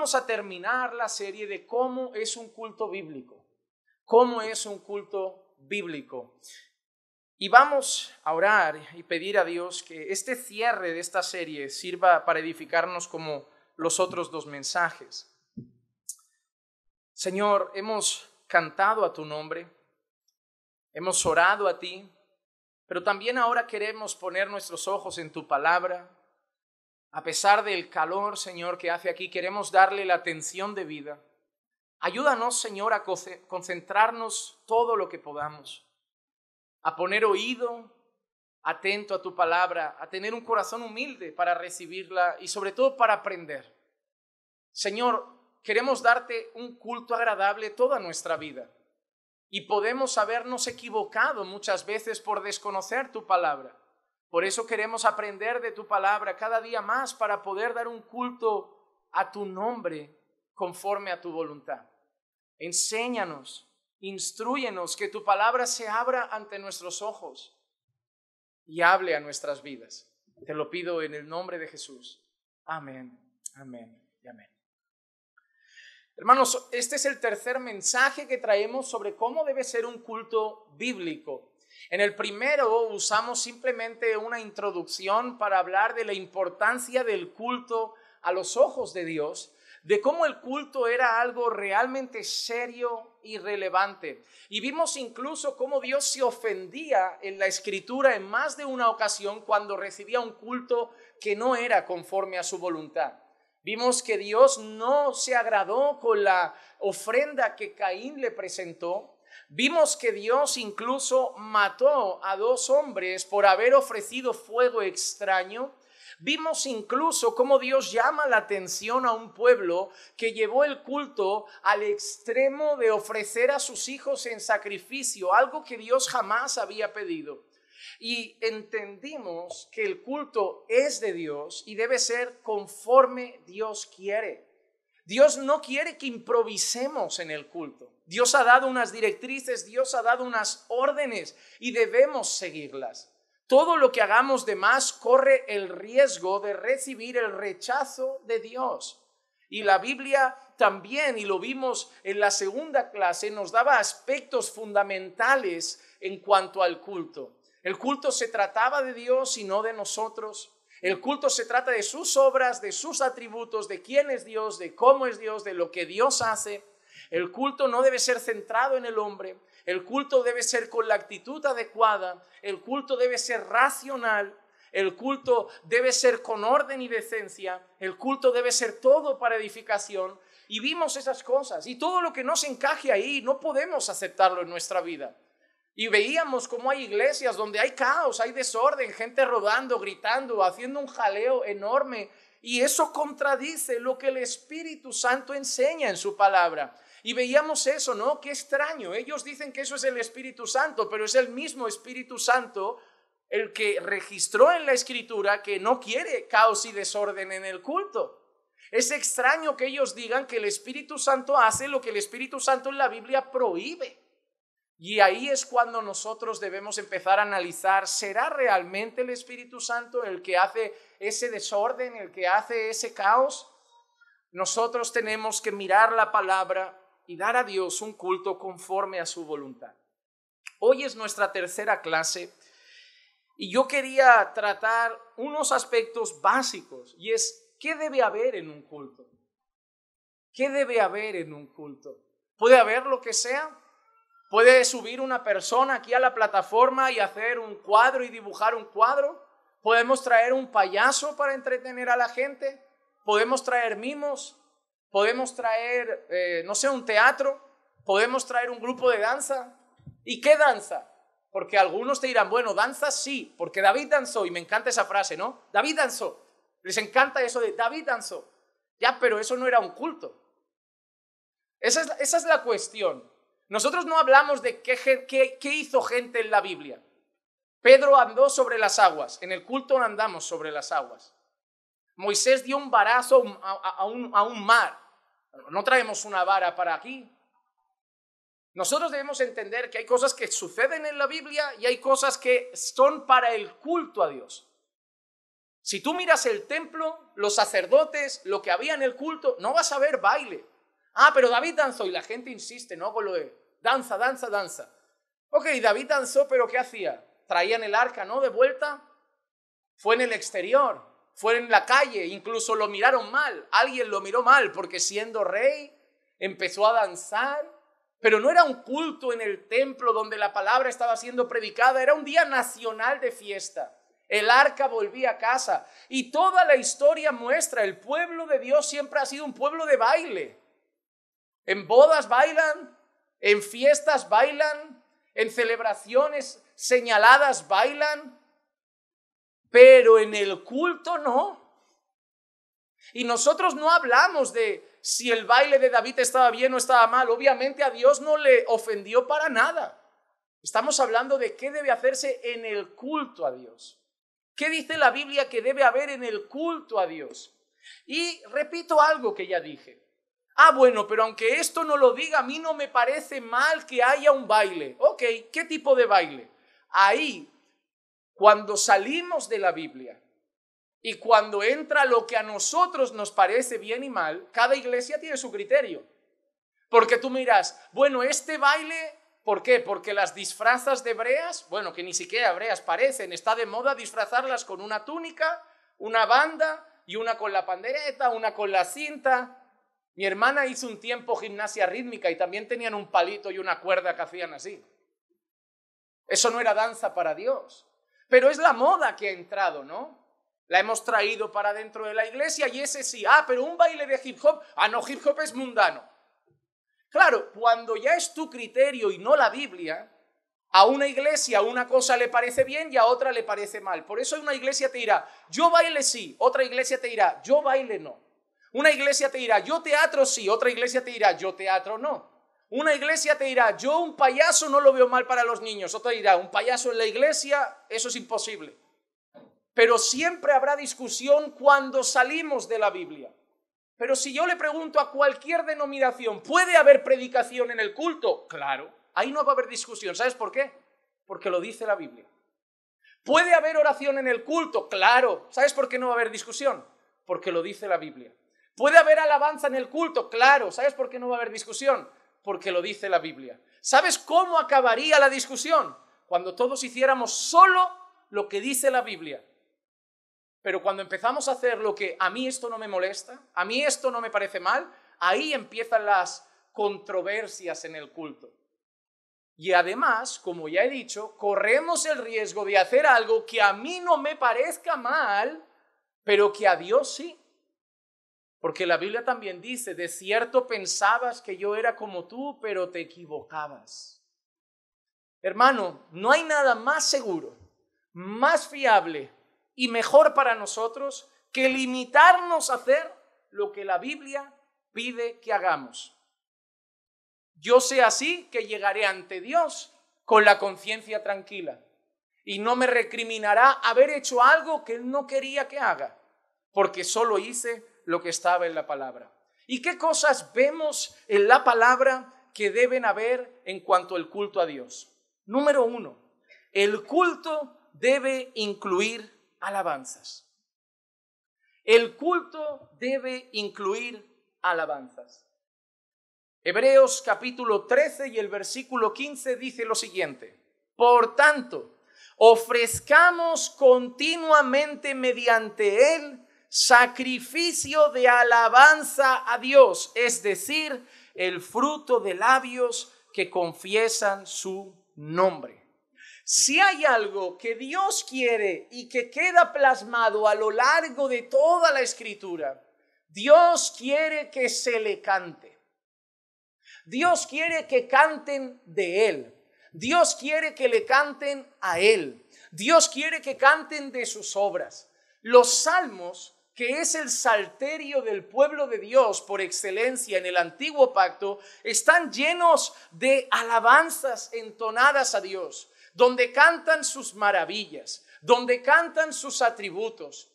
vamos a terminar la serie de cómo es un culto bíblico. Cómo es un culto bíblico. Y vamos a orar y pedir a Dios que este cierre de esta serie sirva para edificarnos como los otros dos mensajes. Señor, hemos cantado a tu nombre, hemos orado a ti, pero también ahora queremos poner nuestros ojos en tu palabra a pesar del calor, Señor, que hace aquí, queremos darle la atención debida. Ayúdanos, Señor, a concentrarnos todo lo que podamos, a poner oído atento a tu palabra, a tener un corazón humilde para recibirla y sobre todo para aprender. Señor, queremos darte un culto agradable toda nuestra vida y podemos habernos equivocado muchas veces por desconocer tu palabra. Por eso queremos aprender de tu palabra cada día más para poder dar un culto a tu nombre conforme a tu voluntad. Enséñanos, instruyenos que tu palabra se abra ante nuestros ojos y hable a nuestras vidas. Te lo pido en el nombre de Jesús. Amén, amén y amén. Hermanos, este es el tercer mensaje que traemos sobre cómo debe ser un culto bíblico. En el primero usamos simplemente una introducción para hablar de la importancia del culto a los ojos de Dios, de cómo el culto era algo realmente serio y relevante. Y vimos incluso cómo Dios se ofendía en la escritura en más de una ocasión cuando recibía un culto que no era conforme a su voluntad. Vimos que Dios no se agradó con la ofrenda que Caín le presentó, Vimos que Dios incluso mató a dos hombres por haber ofrecido fuego extraño. Vimos incluso cómo Dios llama la atención a un pueblo que llevó el culto al extremo de ofrecer a sus hijos en sacrificio, algo que Dios jamás había pedido. Y entendimos que el culto es de Dios y debe ser conforme Dios quiere. Dios no quiere que improvisemos en el culto. Dios ha dado unas directrices, Dios ha dado unas órdenes y debemos seguirlas. Todo lo que hagamos de más corre el riesgo de recibir el rechazo de Dios. Y la Biblia también, y lo vimos en la segunda clase, nos daba aspectos fundamentales en cuanto al culto. El culto se trataba de Dios y no de nosotros. El culto se trata de sus obras, de sus atributos, de quién es Dios, de cómo es Dios, de lo que Dios hace. El culto no debe ser centrado en el hombre, el culto debe ser con la actitud adecuada, el culto debe ser racional, el culto debe ser con orden y decencia, el culto debe ser todo para edificación. Y vimos esas cosas y todo lo que no se encaje ahí no podemos aceptarlo en nuestra vida. Y veíamos cómo hay iglesias donde hay caos, hay desorden, gente rodando, gritando, haciendo un jaleo enorme. Y eso contradice lo que el Espíritu Santo enseña en su palabra. Y veíamos eso, ¿no? Qué extraño. Ellos dicen que eso es el Espíritu Santo, pero es el mismo Espíritu Santo el que registró en la escritura que no quiere caos y desorden en el culto. Es extraño que ellos digan que el Espíritu Santo hace lo que el Espíritu Santo en la Biblia prohíbe. Y ahí es cuando nosotros debemos empezar a analizar, ¿será realmente el Espíritu Santo el que hace ese desorden, el que hace ese caos? Nosotros tenemos que mirar la palabra y dar a Dios un culto conforme a su voluntad. Hoy es nuestra tercera clase y yo quería tratar unos aspectos básicos y es, ¿qué debe haber en un culto? ¿Qué debe haber en un culto? ¿Puede haber lo que sea? ¿Puede subir una persona aquí a la plataforma y hacer un cuadro y dibujar un cuadro? ¿Podemos traer un payaso para entretener a la gente? ¿Podemos traer mimos? podemos traer, eh, no sé, un teatro, podemos traer un grupo de danza. ¿Y qué danza? Porque algunos te dirán, bueno, danza sí, porque David danzó, y me encanta esa frase, ¿no? David danzó. Les encanta eso de David danzó. Ya, pero eso no era un culto. Esa es, la cuestión. Nosotros no hablamos de qué, qué hizo gente en la Biblia. Pedro andó sobre las aguas, en el culto andamos sobre las aguas. Moisés dio un varazo a, un, mar. No traemos una vara para aquí. Nosotros debemos entender que hay cosas que suceden en la Biblia y hay cosas que son para el culto a Dios. Si tú miras el templo, los sacerdotes, lo que había en el culto, no vas a ver baile. Ah, pero David danzó y la gente insiste, no con de danza, danza, danza. Ok, David danzó, pero ¿qué hacía? Traían el arca, ¿no? De vuelta. Fue en el exterior fue en la calle, incluso lo miraron mal, alguien lo miró mal porque siendo rey empezó a danzar, pero no era un culto en el templo donde la palabra estaba siendo predicada, era un día nacional de fiesta. El arca volvía a casa y toda la historia muestra, el pueblo de Dios siempre ha sido un pueblo de baile. En bodas bailan, en fiestas bailan, en celebraciones señaladas bailan, pero en el culto no. Y nosotros no hablamos de si el baile de David estaba bien o estaba mal. Obviamente a Dios no le ofendió para nada. Estamos hablando de qué debe hacerse en el culto a Dios. ¿Qué dice la Biblia que debe haber en el culto a Dios? Y repito algo que ya dije. Ah, bueno, pero aunque esto no lo diga, a mí no me parece mal que haya un baile. Ok, ¿qué tipo de baile? Ahí cuando salimos de la Biblia y cuando entra lo que a nosotros nos parece bien y mal, cada iglesia tiene su criterio. Porque tú miras, bueno, este baile, ¿por qué? Porque las disfrazas de hebreas, bueno, que ni siquiera hebreas parecen, está de moda disfrazarlas con una túnica, una banda y una con la pandereta, una con la cinta. Mi hermana hizo un tiempo gimnasia rítmica y también tenían un palito y una cuerda que hacían así. Eso no era danza para Dios. Pero es la moda que ha entrado, ¿no? La hemos traído para dentro de la iglesia y ese sí, ah, pero un baile de hip hop, ah, no, hip hop es mundano. Claro, cuando ya es tu criterio y no la Biblia, a una iglesia una cosa le parece bien y a otra le parece mal. Por eso una iglesia te dirá, yo baile sí, otra iglesia te dirá, yo baile no. Una iglesia te dirá, yo teatro sí, otra iglesia te dirá, yo teatro no. Una iglesia te dirá, yo un payaso no lo veo mal para los niños. Otra dirá, un payaso en la iglesia, eso es imposible. Pero siempre habrá discusión cuando salimos de la Biblia. Pero si yo le pregunto a cualquier denominación, ¿puede haber predicación en el culto? Claro, ahí no va a haber discusión. ¿Sabes por qué? Porque lo dice la Biblia. ¿Puede haber oración en el culto? Claro. ¿Sabes por qué no va a haber discusión? Porque lo dice la Biblia. ¿Puede haber alabanza en el culto? Claro. ¿Sabes por qué no va a haber discusión? porque lo dice la Biblia. ¿Sabes cómo acabaría la discusión? Cuando todos hiciéramos solo lo que dice la Biblia. Pero cuando empezamos a hacer lo que a mí esto no me molesta, a mí esto no me parece mal, ahí empiezan las controversias en el culto. Y además, como ya he dicho, corremos el riesgo de hacer algo que a mí no me parezca mal, pero que a Dios sí. Porque la Biblia también dice, de cierto pensabas que yo era como tú, pero te equivocabas. Hermano, no hay nada más seguro, más fiable y mejor para nosotros que limitarnos a hacer lo que la Biblia pide que hagamos. Yo sé así que llegaré ante Dios con la conciencia tranquila y no me recriminará haber hecho algo que Él no quería que haga, porque solo hice lo que estaba en la palabra. ¿Y qué cosas vemos en la palabra que deben haber en cuanto al culto a Dios? Número uno, el culto debe incluir alabanzas. El culto debe incluir alabanzas. Hebreos capítulo 13 y el versículo 15 dice lo siguiente. Por tanto, ofrezcamos continuamente mediante Él sacrificio de alabanza a Dios, es decir, el fruto de labios que confiesan su nombre. Si hay algo que Dios quiere y que queda plasmado a lo largo de toda la escritura, Dios quiere que se le cante. Dios quiere que canten de Él. Dios quiere que le canten a Él. Dios quiere que canten de sus obras. Los salmos que es el salterio del pueblo de Dios por excelencia en el antiguo pacto, están llenos de alabanzas entonadas a Dios, donde cantan sus maravillas, donde cantan sus atributos.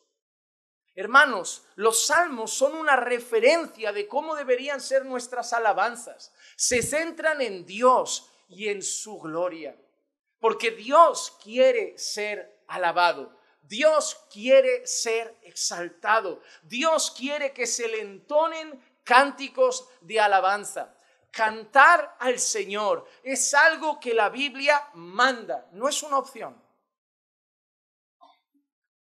Hermanos, los salmos son una referencia de cómo deberían ser nuestras alabanzas. Se centran en Dios y en su gloria, porque Dios quiere ser alabado. Dios quiere ser exaltado. Dios quiere que se le entonen cánticos de alabanza. Cantar al Señor es algo que la Biblia manda, no es una opción.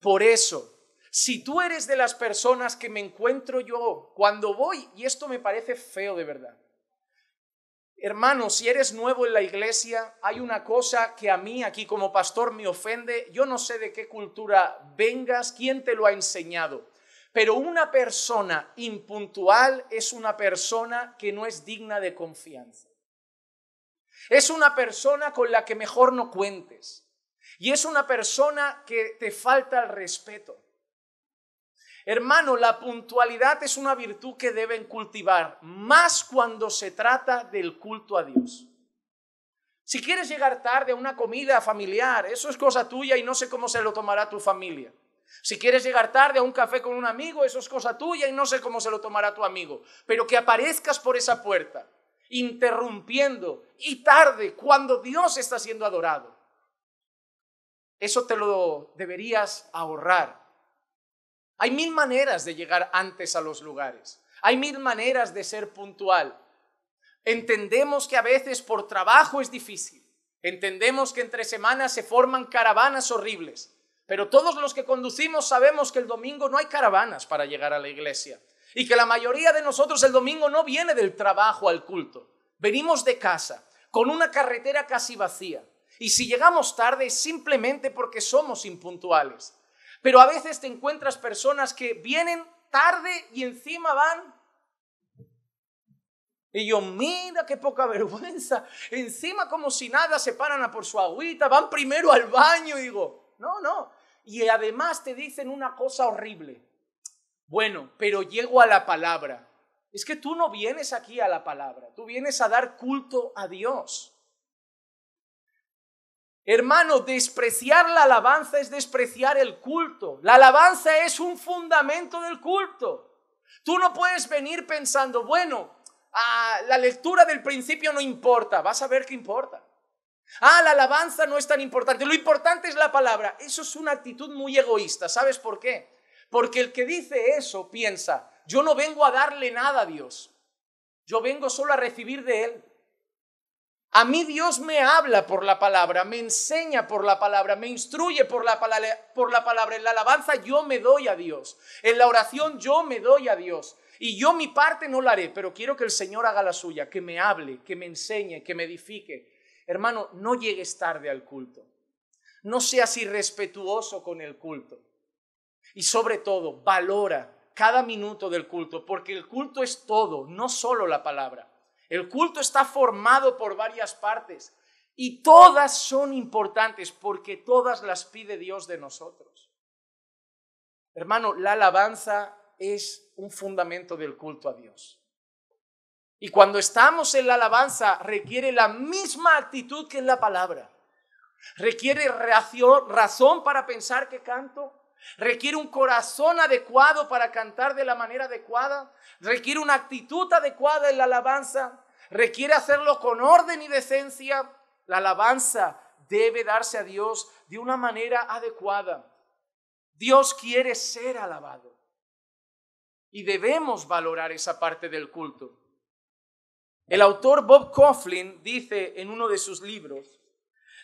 Por eso, si tú eres de las personas que me encuentro yo cuando voy, y esto me parece feo de verdad, Hermano, si eres nuevo en la iglesia, hay una cosa que a mí aquí como pastor me ofende. Yo no sé de qué cultura vengas, quién te lo ha enseñado, pero una persona impuntual es una persona que no es digna de confianza. Es una persona con la que mejor no cuentes. Y es una persona que te falta el respeto. Hermano, la puntualidad es una virtud que deben cultivar, más cuando se trata del culto a Dios. Si quieres llegar tarde a una comida familiar, eso es cosa tuya y no sé cómo se lo tomará tu familia. Si quieres llegar tarde a un café con un amigo, eso es cosa tuya y no sé cómo se lo tomará tu amigo. Pero que aparezcas por esa puerta, interrumpiendo y tarde cuando Dios está siendo adorado. Eso te lo deberías ahorrar. Hay mil maneras de llegar antes a los lugares. Hay mil maneras de ser puntual. Entendemos que a veces por trabajo es difícil. Entendemos que entre semanas se forman caravanas horribles. Pero todos los que conducimos sabemos que el domingo no hay caravanas para llegar a la iglesia. Y que la mayoría de nosotros el domingo no viene del trabajo al culto. Venimos de casa, con una carretera casi vacía. Y si llegamos tarde es simplemente porque somos impuntuales. Pero a veces te encuentras personas que vienen tarde y encima van. Y yo, mira qué poca vergüenza. Encima como si nada se paran a por su agüita, van primero al baño, y digo, no, no. Y además te dicen una cosa horrible. Bueno, pero llego a la palabra. Es que tú no vienes aquí a la palabra, tú vienes a dar culto a Dios. Hermano, despreciar la alabanza es despreciar el culto. La alabanza es un fundamento del culto. Tú no puedes venir pensando, bueno, ah, la lectura del principio no importa, vas a ver qué importa. Ah, la alabanza no es tan importante, lo importante es la palabra. Eso es una actitud muy egoísta, ¿sabes por qué? Porque el que dice eso piensa, yo no vengo a darle nada a Dios, yo vengo solo a recibir de Él. A mí Dios me habla por la palabra, me enseña por la palabra, me instruye por la, palabra, En la alabanza yo me doy a Dios. En la oración yo me doy a Dios. Y yo mi parte no la haré, pero quiero que el Señor haga la suya, que me hable, que me enseñe, que me edifique. Hermano, no llegues tarde al culto. No seas irrespetuoso con el culto. Y sobre todo, valora cada minuto del culto, porque el culto es todo, no solo la palabra. El culto está formado por varias partes y todas son importantes porque todas las pide Dios de nosotros. Hermano, la alabanza es un fundamento del culto a Dios. Y cuando estamos en la alabanza requiere la misma actitud que en la palabra. Requiere razón, para pensar que canto, Requiere un corazón adecuado para cantar de la manera adecuada. Requiere una actitud adecuada en la alabanza. Requiere hacerlo con orden y decencia. La alabanza debe darse a Dios de una manera adecuada. Dios quiere ser alabado. Y debemos valorar esa parte del culto. El autor Bob Coughlin dice en uno de sus libros,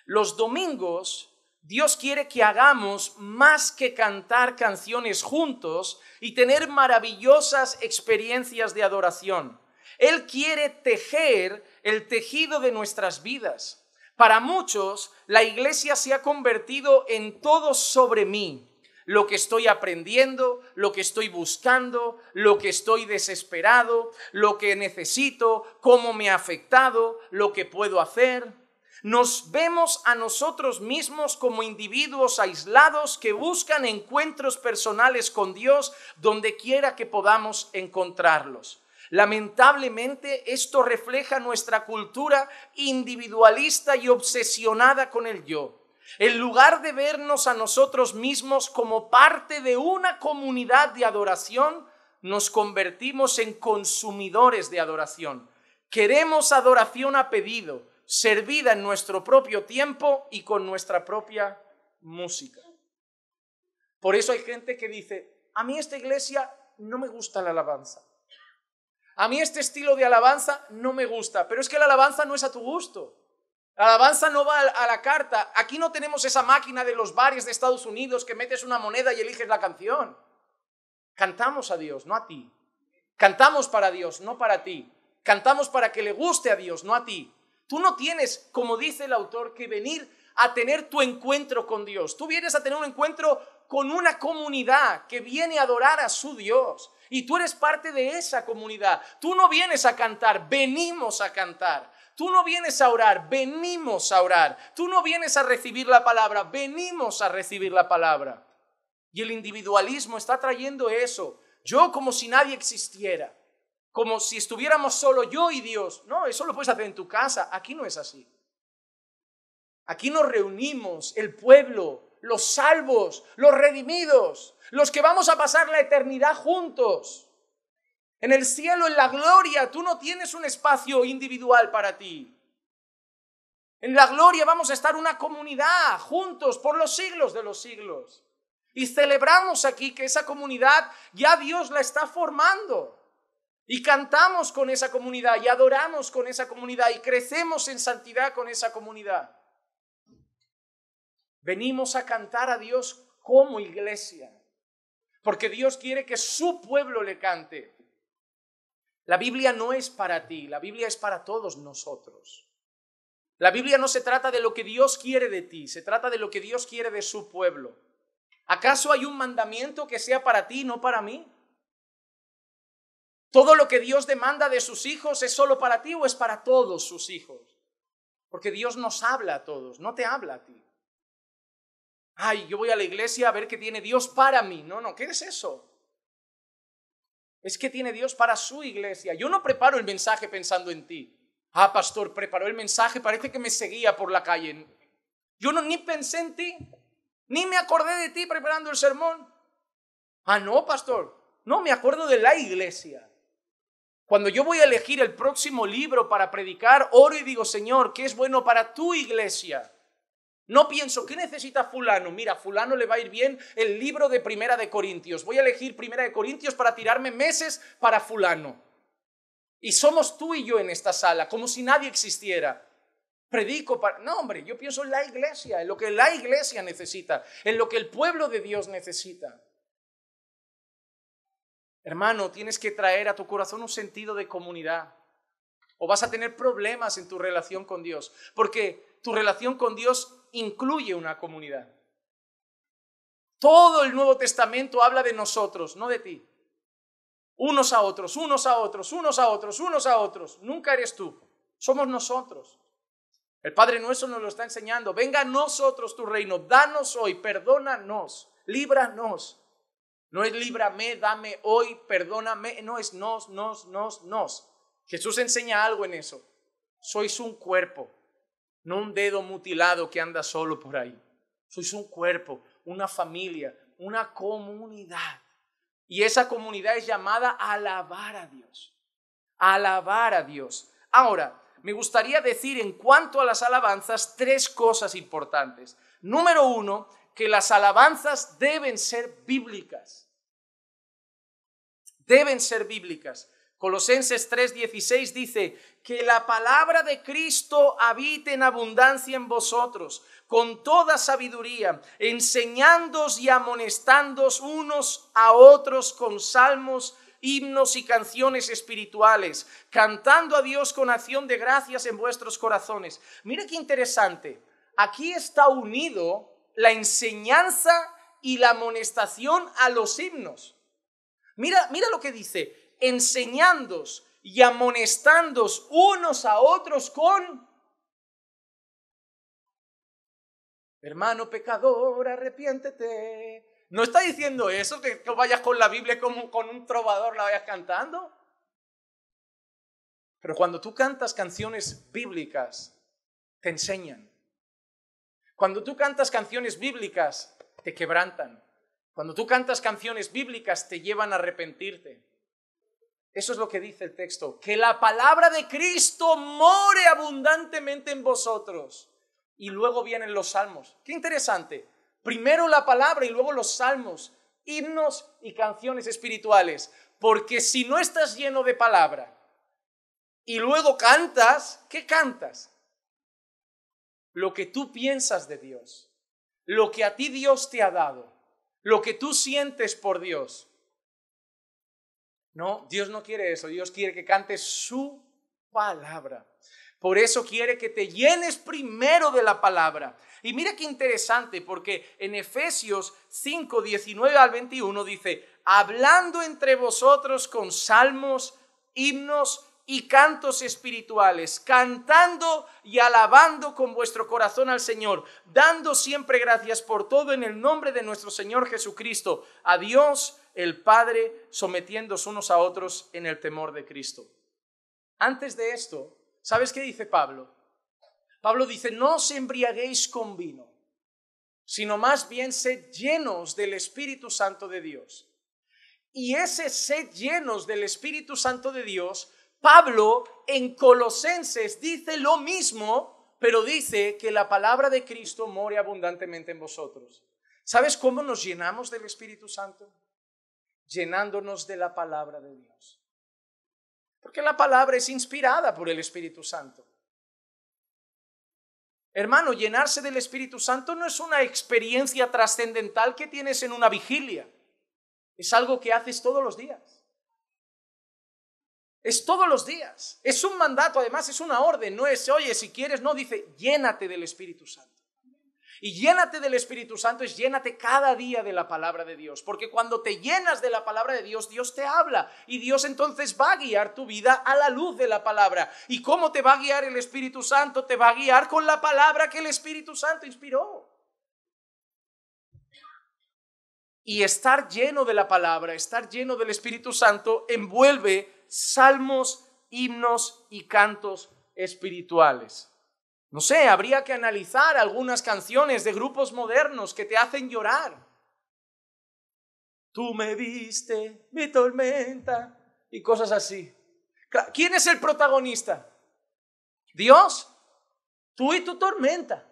los domingos Dios quiere que hagamos más que cantar canciones juntos y tener maravillosas experiencias de adoración. Él quiere tejer el tejido de nuestras vidas. Para muchos, la iglesia se ha convertido en todo sobre mí. Lo que estoy aprendiendo, lo que estoy buscando, lo que estoy desesperado, lo que necesito, cómo me ha afectado, lo que puedo hacer nos vemos a nosotros mismos como individuos aislados que buscan encuentros personales con Dios donde quiera que podamos encontrarlos. Lamentablemente esto refleja nuestra cultura individualista y obsesionada con el yo. En lugar de vernos a nosotros mismos como parte de una comunidad de adoración, nos convertimos en consumidores de adoración. Queremos adoración a pedido, servida en nuestro propio tiempo y con nuestra propia música. Por eso hay gente que dice, a mí esta iglesia no me gusta la alabanza. A mí este estilo de alabanza no me gusta, pero es que la alabanza no es a tu gusto. La alabanza no va a la carta. Aquí no tenemos esa máquina de los bares de Estados Unidos que metes una moneda y eliges la canción. Cantamos a Dios, no a ti. Cantamos para Dios, no para ti. Cantamos para que le guste a Dios, no a ti. Tú no tienes, como dice el autor, que venir a tener tu encuentro con Dios. Tú vienes a tener un encuentro con una comunidad que viene a adorar a su Dios. Y tú eres parte de esa comunidad. Tú no vienes a cantar, venimos a cantar. Tú no vienes a orar, venimos a orar. Tú no vienes a recibir la palabra, venimos a recibir la palabra. Y el individualismo está trayendo eso. Yo como si nadie existiera como si estuviéramos solo yo y Dios. No, eso lo puedes hacer en tu casa. Aquí no es así. Aquí nos reunimos, el pueblo, los salvos, los redimidos, los que vamos a pasar la eternidad juntos. En el cielo, en la gloria, tú no tienes un espacio individual para ti. En la gloria vamos a estar una comunidad juntos por los siglos de los siglos. Y celebramos aquí que esa comunidad ya Dios la está formando. Y cantamos con esa comunidad y adoramos con esa comunidad y crecemos en santidad con esa comunidad. Venimos a cantar a Dios como iglesia, porque Dios quiere que su pueblo le cante. La Biblia no es para ti, la Biblia es para todos nosotros. La Biblia no se trata de lo que Dios quiere de ti, se trata de lo que Dios quiere de su pueblo. ¿Acaso hay un mandamiento que sea para ti, no para mí? Todo lo que Dios demanda de sus hijos es solo para ti o es para todos sus hijos. Porque Dios nos habla a todos, no te habla a ti. Ay, yo voy a la iglesia a ver qué tiene Dios para mí. No, no, ¿qué es eso? Es que tiene Dios para su iglesia. Yo no preparo el mensaje pensando en ti. Ah, pastor, preparó el mensaje, parece que me seguía por la calle. Yo no ni pensé en ti, ni me acordé de ti preparando el sermón. Ah, no, pastor, no me acuerdo de la iglesia. Cuando yo voy a elegir el próximo libro para predicar, oro y digo, Señor, ¿qué es bueno para tu iglesia? No pienso, ¿qué necesita fulano? Mira, fulano le va a ir bien el libro de Primera de Corintios. Voy a elegir Primera de Corintios para tirarme meses para fulano. Y somos tú y yo en esta sala, como si nadie existiera. Predico para... No, hombre, yo pienso en la iglesia, en lo que la iglesia necesita, en lo que el pueblo de Dios necesita. Hermano, tienes que traer a tu corazón un sentido de comunidad. O vas a tener problemas en tu relación con Dios. Porque tu relación con Dios incluye una comunidad. Todo el Nuevo Testamento habla de nosotros, no de ti. Unos a otros, unos a otros, unos a otros, unos a otros. Nunca eres tú. Somos nosotros. El Padre nuestro nos lo está enseñando. Venga a nosotros tu reino. Danos hoy, perdónanos, líbranos. No es líbrame, dame hoy, perdóname. No es nos, nos, nos, nos. Jesús enseña algo en eso. Sois un cuerpo, no un dedo mutilado que anda solo por ahí. Sois un cuerpo, una familia, una comunidad. Y esa comunidad es llamada alabar a Dios. alabar a Dios. Ahora, me gustaría decir en cuanto a las alabanzas tres cosas importantes. Número uno, que las alabanzas deben ser bíblicas. Deben ser bíblicas. Colosenses 3:16 dice, que la palabra de Cristo habite en abundancia en vosotros, con toda sabiduría, enseñándoos y amonestándoos unos a otros con salmos, himnos y canciones espirituales, cantando a Dios con acción de gracias en vuestros corazones. Mira qué interesante. Aquí está unido la enseñanza y la amonestación a los himnos. Mira, mira lo que dice, enseñándos y amonestándos unos a otros con... Hermano pecador, arrepiéntete. No está diciendo eso, que, que vayas con la Biblia como con un trovador la vayas cantando. Pero cuando tú cantas canciones bíblicas, te enseñan. Cuando tú cantas canciones bíblicas, te quebrantan. Cuando tú cantas canciones bíblicas, te llevan a arrepentirte. Eso es lo que dice el texto, que la palabra de Cristo more abundantemente en vosotros. Y luego vienen los salmos. Qué interesante. Primero la palabra y luego los salmos, himnos y canciones espirituales. Porque si no estás lleno de palabra y luego cantas, ¿qué cantas? lo que tú piensas de Dios, lo que a ti Dios te ha dado, lo que tú sientes por Dios. No, Dios no quiere eso, Dios quiere que cantes su palabra. Por eso quiere que te llenes primero de la palabra. Y mira qué interesante, porque en Efesios 5, 19 al 21 dice, hablando entre vosotros con salmos, himnos y cantos espirituales, cantando y alabando con vuestro corazón al Señor, dando siempre gracias por todo en el nombre de nuestro Señor Jesucristo, a Dios el Padre, sometiéndose unos a otros en el temor de Cristo. Antes de esto, ¿sabes qué dice Pablo? Pablo dice, no os embriaguéis con vino, sino más bien sed llenos del Espíritu Santo de Dios. Y ese sed llenos del Espíritu Santo de Dios Pablo en Colosenses dice lo mismo, pero dice que la palabra de Cristo more abundantemente en vosotros. ¿Sabes cómo nos llenamos del Espíritu Santo? Llenándonos de la palabra de Dios. Porque la palabra es inspirada por el Espíritu Santo. Hermano, llenarse del Espíritu Santo no es una experiencia trascendental que tienes en una vigilia. Es algo que haces todos los días. Es todos los días. Es un mandato, además es una orden. No es, oye, si quieres, no, dice, llénate del Espíritu Santo. Y llénate del Espíritu Santo es llénate cada día de la palabra de Dios, porque cuando te llenas de la palabra de Dios, Dios te habla y Dios entonces va a guiar tu vida a la luz de la palabra. ¿Y cómo te va a guiar el Espíritu Santo? Te va a guiar con la palabra que el Espíritu Santo inspiró. Y estar lleno de la palabra, estar lleno del Espíritu Santo, envuelve salmos, himnos y cantos espirituales. No sé, habría que analizar algunas canciones de grupos modernos que te hacen llorar. Tú me viste, mi tormenta y cosas así. ¿Quién es el protagonista? Dios, tú y tu tormenta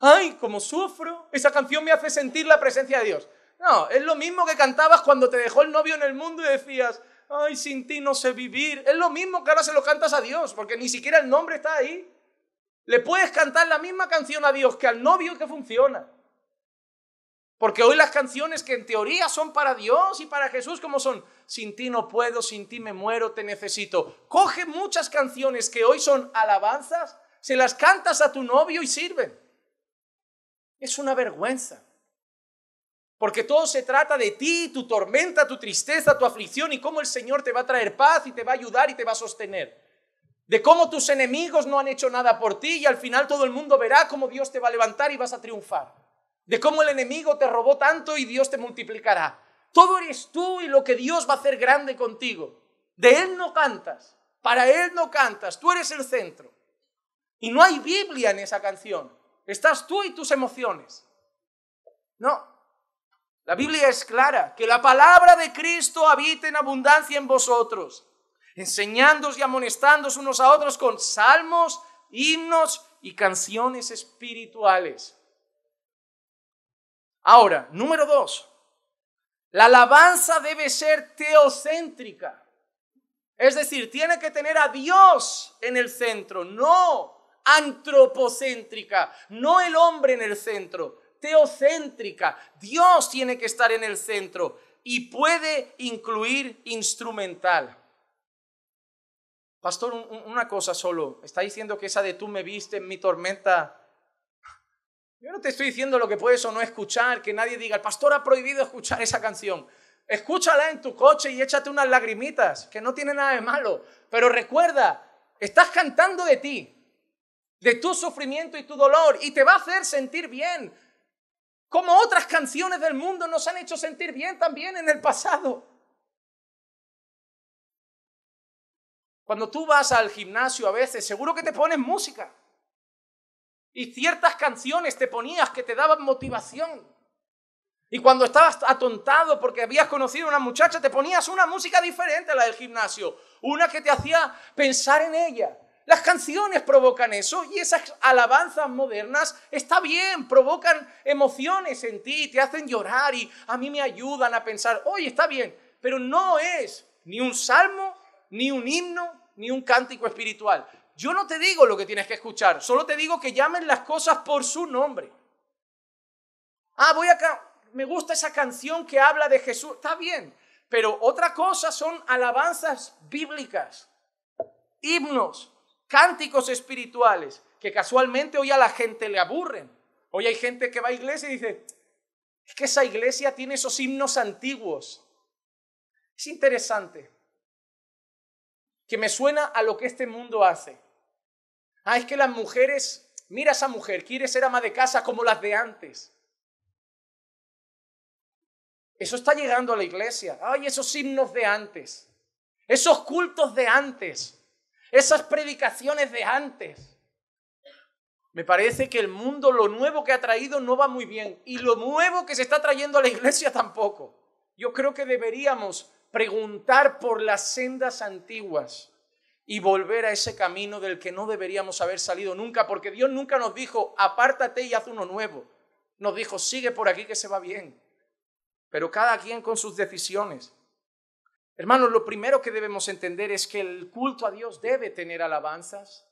ay, como sufro, esa canción me hace sentir la presencia de Dios. No, es lo mismo que cantabas cuando te dejó el novio en el mundo y decías, ay, sin ti no sé vivir. Es lo mismo que ahora se lo cantas a Dios, porque ni siquiera el nombre está ahí. Le puedes cantar la misma canción a Dios que al novio que funciona. Porque hoy las canciones que en teoría son para Dios y para Jesús, como son, sin ti no puedo, sin ti me muero, te necesito. Coge muchas canciones que hoy son alabanzas, se las cantas a tu novio y sirven. Es una vergüenza. Porque todo se trata de ti, tu tormenta, tu tristeza, tu aflicción y cómo el Señor te va a traer paz y te va a ayudar y te va a sostener. De cómo tus enemigos no han hecho nada por ti y al final todo el mundo verá cómo Dios te va a levantar y vas a triunfar. De cómo el enemigo te robó tanto y Dios te multiplicará. Todo eres tú y lo que Dios va a hacer grande contigo. De Él no cantas, para Él no cantas, tú eres el centro. Y no hay Biblia en esa canción. Estás tú y tus emociones. No. La Biblia es clara, que la palabra de Cristo habita en abundancia en vosotros, enseñándoos y amonestándoos unos a otros con salmos, himnos y canciones espirituales. Ahora, número dos, la alabanza debe ser teocéntrica. Es decir, tiene que tener a Dios en el centro, no antropocéntrica, no el hombre en el centro, teocéntrica, Dios tiene que estar en el centro y puede incluir instrumental. Pastor, una cosa solo, está diciendo que esa de tú me viste en mi tormenta. Yo no te estoy diciendo lo que puedes o no escuchar, que nadie diga, el pastor ha prohibido escuchar esa canción escúchala en tu coche y échate unas lagrimitas, que no tiene nada de malo. Pero recuerda, estás cantando de ti de tu sufrimiento y tu dolor y te va a hacer sentir bien, como otras canciones del mundo nos han hecho sentir bien también en el pasado. Cuando tú vas al gimnasio a veces, seguro que te pones música. Y ciertas canciones te ponías que te daban motivación. Y cuando estabas atontado porque habías conocido a una muchacha, te ponías una música diferente a la del gimnasio. Una que te hacía pensar en ella. Las canciones provocan eso y esas alabanzas modernas está bien, provocan emociones en ti, te hacen llorar y a mí me ayudan a pensar, oye, está bien, pero no es ni un salmo, ni un himno, ni un cántico espiritual. Yo no te digo lo que tienes que escuchar, solo te digo que llamen las cosas por su nombre. Ah, voy acá, me gusta esa canción que habla de Jesús, está bien, pero otra cosa son alabanzas bíblicas, himnos, cánticos espirituales que casualmente hoy a la gente le aburren. Hoy hay gente que va a iglesia y dice, es que esa iglesia tiene esos himnos antiguos. Es interesante que me suena a lo que este mundo hace. Ah, es que las mujeres, mira esa mujer, quiere ser ama de casa como las de antes. Eso está llegando a la iglesia. Ay, esos himnos de antes. Esos cultos de antes. Esas predicaciones de antes. Me parece que el mundo, lo nuevo que ha traído, no va muy bien. Y lo nuevo que se está trayendo a la iglesia tampoco. Yo creo que deberíamos preguntar por las sendas antiguas y volver a ese camino del que no deberíamos haber salido nunca, porque Dios nunca nos dijo, apártate y haz uno nuevo. Nos dijo, sigue por aquí que se va bien. Pero cada quien con sus decisiones. Hermanos, lo primero que debemos entender es que el culto a Dios debe tener alabanzas,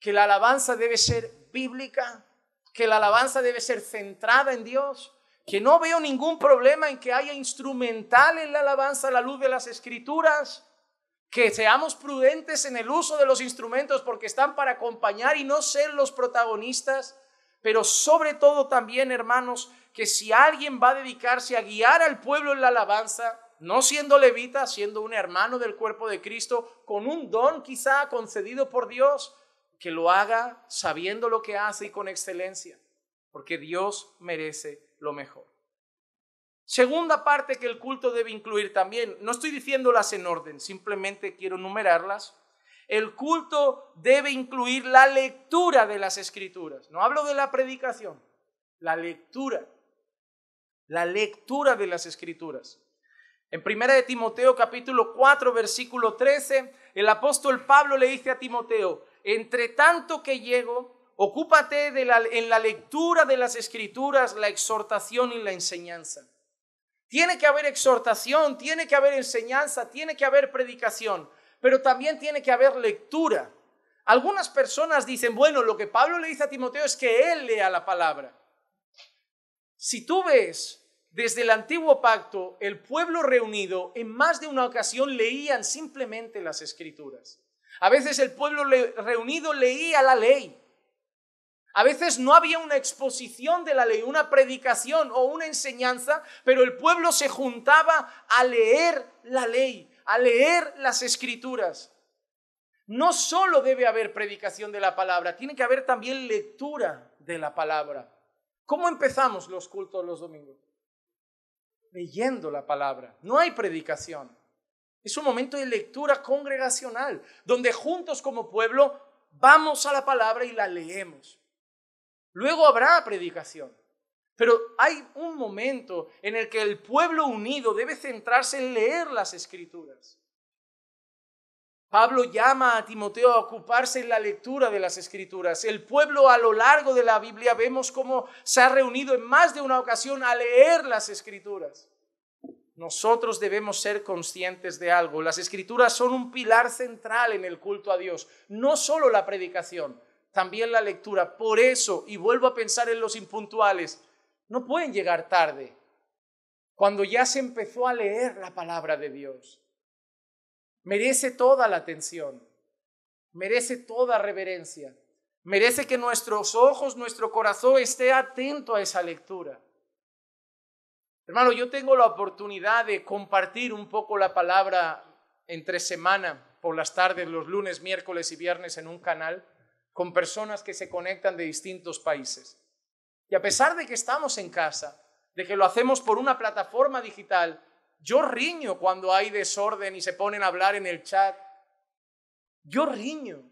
que la alabanza debe ser bíblica, que la alabanza debe ser centrada en Dios, que no veo ningún problema en que haya instrumental en la alabanza a la luz de las escrituras, que seamos prudentes en el uso de los instrumentos porque están para acompañar y no ser los protagonistas, pero sobre todo también, hermanos, que si alguien va a dedicarse a guiar al pueblo en la alabanza, no siendo levita, siendo un hermano del cuerpo de Cristo, con un don quizá concedido por Dios, que lo haga sabiendo lo que hace y con excelencia, porque Dios merece lo mejor. Segunda parte que el culto debe incluir también, no estoy diciéndolas en orden, simplemente quiero numerarlas. El culto debe incluir la lectura de las escrituras. No hablo de la predicación, la lectura. La lectura de las escrituras. En primera de Timoteo capítulo 4 versículo 13, el apóstol Pablo le dice a Timoteo, entre tanto que llego, ocúpate en la lectura de las escrituras, la exhortación y la enseñanza. Tiene que haber exhortación, tiene que haber enseñanza, tiene que haber predicación, pero también tiene que haber lectura. Algunas personas dicen, bueno, lo que Pablo le dice a Timoteo es que él lea la palabra. Si tú ves desde el antiguo pacto, el pueblo reunido en más de una ocasión leían simplemente las escrituras. A veces el pueblo reunido leía la ley. A veces no había una exposición de la ley, una predicación o una enseñanza, pero el pueblo se juntaba a leer la ley, a leer las escrituras. No solo debe haber predicación de la palabra, tiene que haber también lectura de la palabra. ¿Cómo empezamos los cultos los domingos? leyendo la palabra, no hay predicación. Es un momento de lectura congregacional, donde juntos como pueblo vamos a la palabra y la leemos. Luego habrá predicación, pero hay un momento en el que el pueblo unido debe centrarse en leer las escrituras. Pablo llama a Timoteo a ocuparse en la lectura de las escrituras. El pueblo a lo largo de la Biblia vemos cómo se ha reunido en más de una ocasión a leer las escrituras. Nosotros debemos ser conscientes de algo. Las escrituras son un pilar central en el culto a Dios. No solo la predicación, también la lectura. Por eso, y vuelvo a pensar en los impuntuales, no pueden llegar tarde. Cuando ya se empezó a leer la palabra de Dios merece toda la atención, merece toda reverencia, merece que nuestros ojos, nuestro corazón esté atento a esa lectura. Hermano, yo tengo la oportunidad de compartir un poco la palabra entre semana, por las tardes, los lunes, miércoles y viernes en un canal, con personas que se conectan de distintos países. Y a pesar de que estamos en casa, de que lo hacemos por una plataforma digital, yo riño cuando hay desorden y se ponen a hablar en el chat. Yo riño.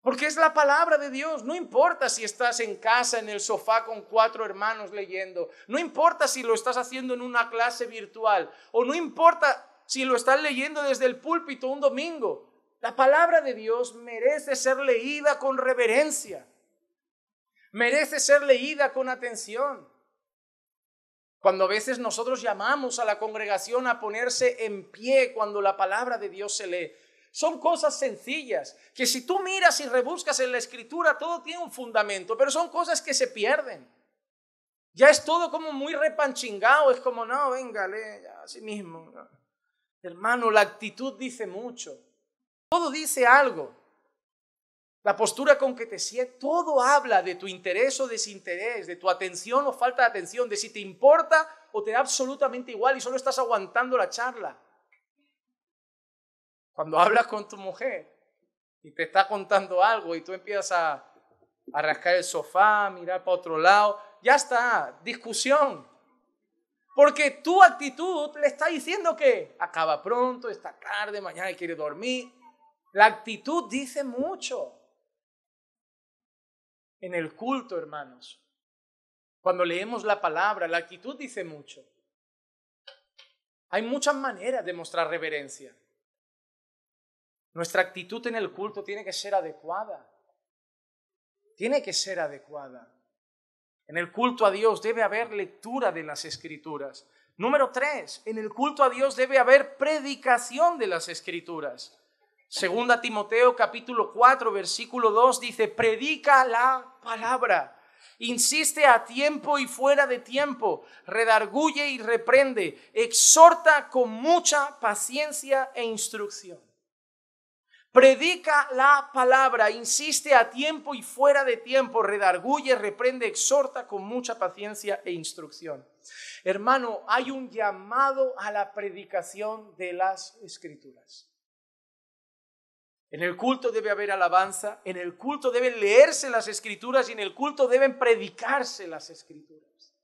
Porque es la palabra de Dios. No importa si estás en casa, en el sofá con cuatro hermanos leyendo. No importa si lo estás haciendo en una clase virtual. O no importa si lo estás leyendo desde el púlpito un domingo. La palabra de Dios merece ser leída con reverencia. Merece ser leída con atención. Cuando a veces nosotros llamamos a la congregación a ponerse en pie cuando la palabra de Dios se lee. Son cosas sencillas que si tú miras y rebuscas en la escritura, todo tiene un fundamento, pero son cosas que se pierden. Ya es todo como muy repanchingado, es como, no, venga, lee, así mismo. Hermano, la actitud dice mucho. Todo dice algo la postura con que te sientes, todo habla de tu interés o desinterés, de tu atención o falta de atención, de si te importa o te da absolutamente igual y solo estás aguantando la charla. Cuando hablas con tu mujer y te está contando algo y tú empiezas a, arrancar el sofá, mirar para otro lado, ya está, discusión. Porque tu actitud le está diciendo que acaba pronto, está tarde, mañana quiere dormir. La actitud dice mucho en el culto, hermanos. Cuando leemos la palabra, la actitud dice mucho. Hay muchas maneras de mostrar reverencia. Nuestra actitud en el culto tiene que ser adecuada. Tiene que ser adecuada. En el culto a Dios debe haber lectura de las escrituras. Número tres, en el culto a Dios debe haber predicación de las escrituras. Segunda Timoteo capítulo 4 versículo 2 dice, predica la palabra. Insiste a tiempo y fuera de tiempo, redarguye y reprende, exhorta con mucha paciencia e instrucción. Predica la palabra, insiste a tiempo y fuera de tiempo, redarguye, reprende, exhorta con mucha paciencia e instrucción. Hermano, hay un llamado a la predicación de las escrituras. En el culto debe haber alabanza, en el culto deben leerse las escrituras y en el culto deben predicarse las escrituras.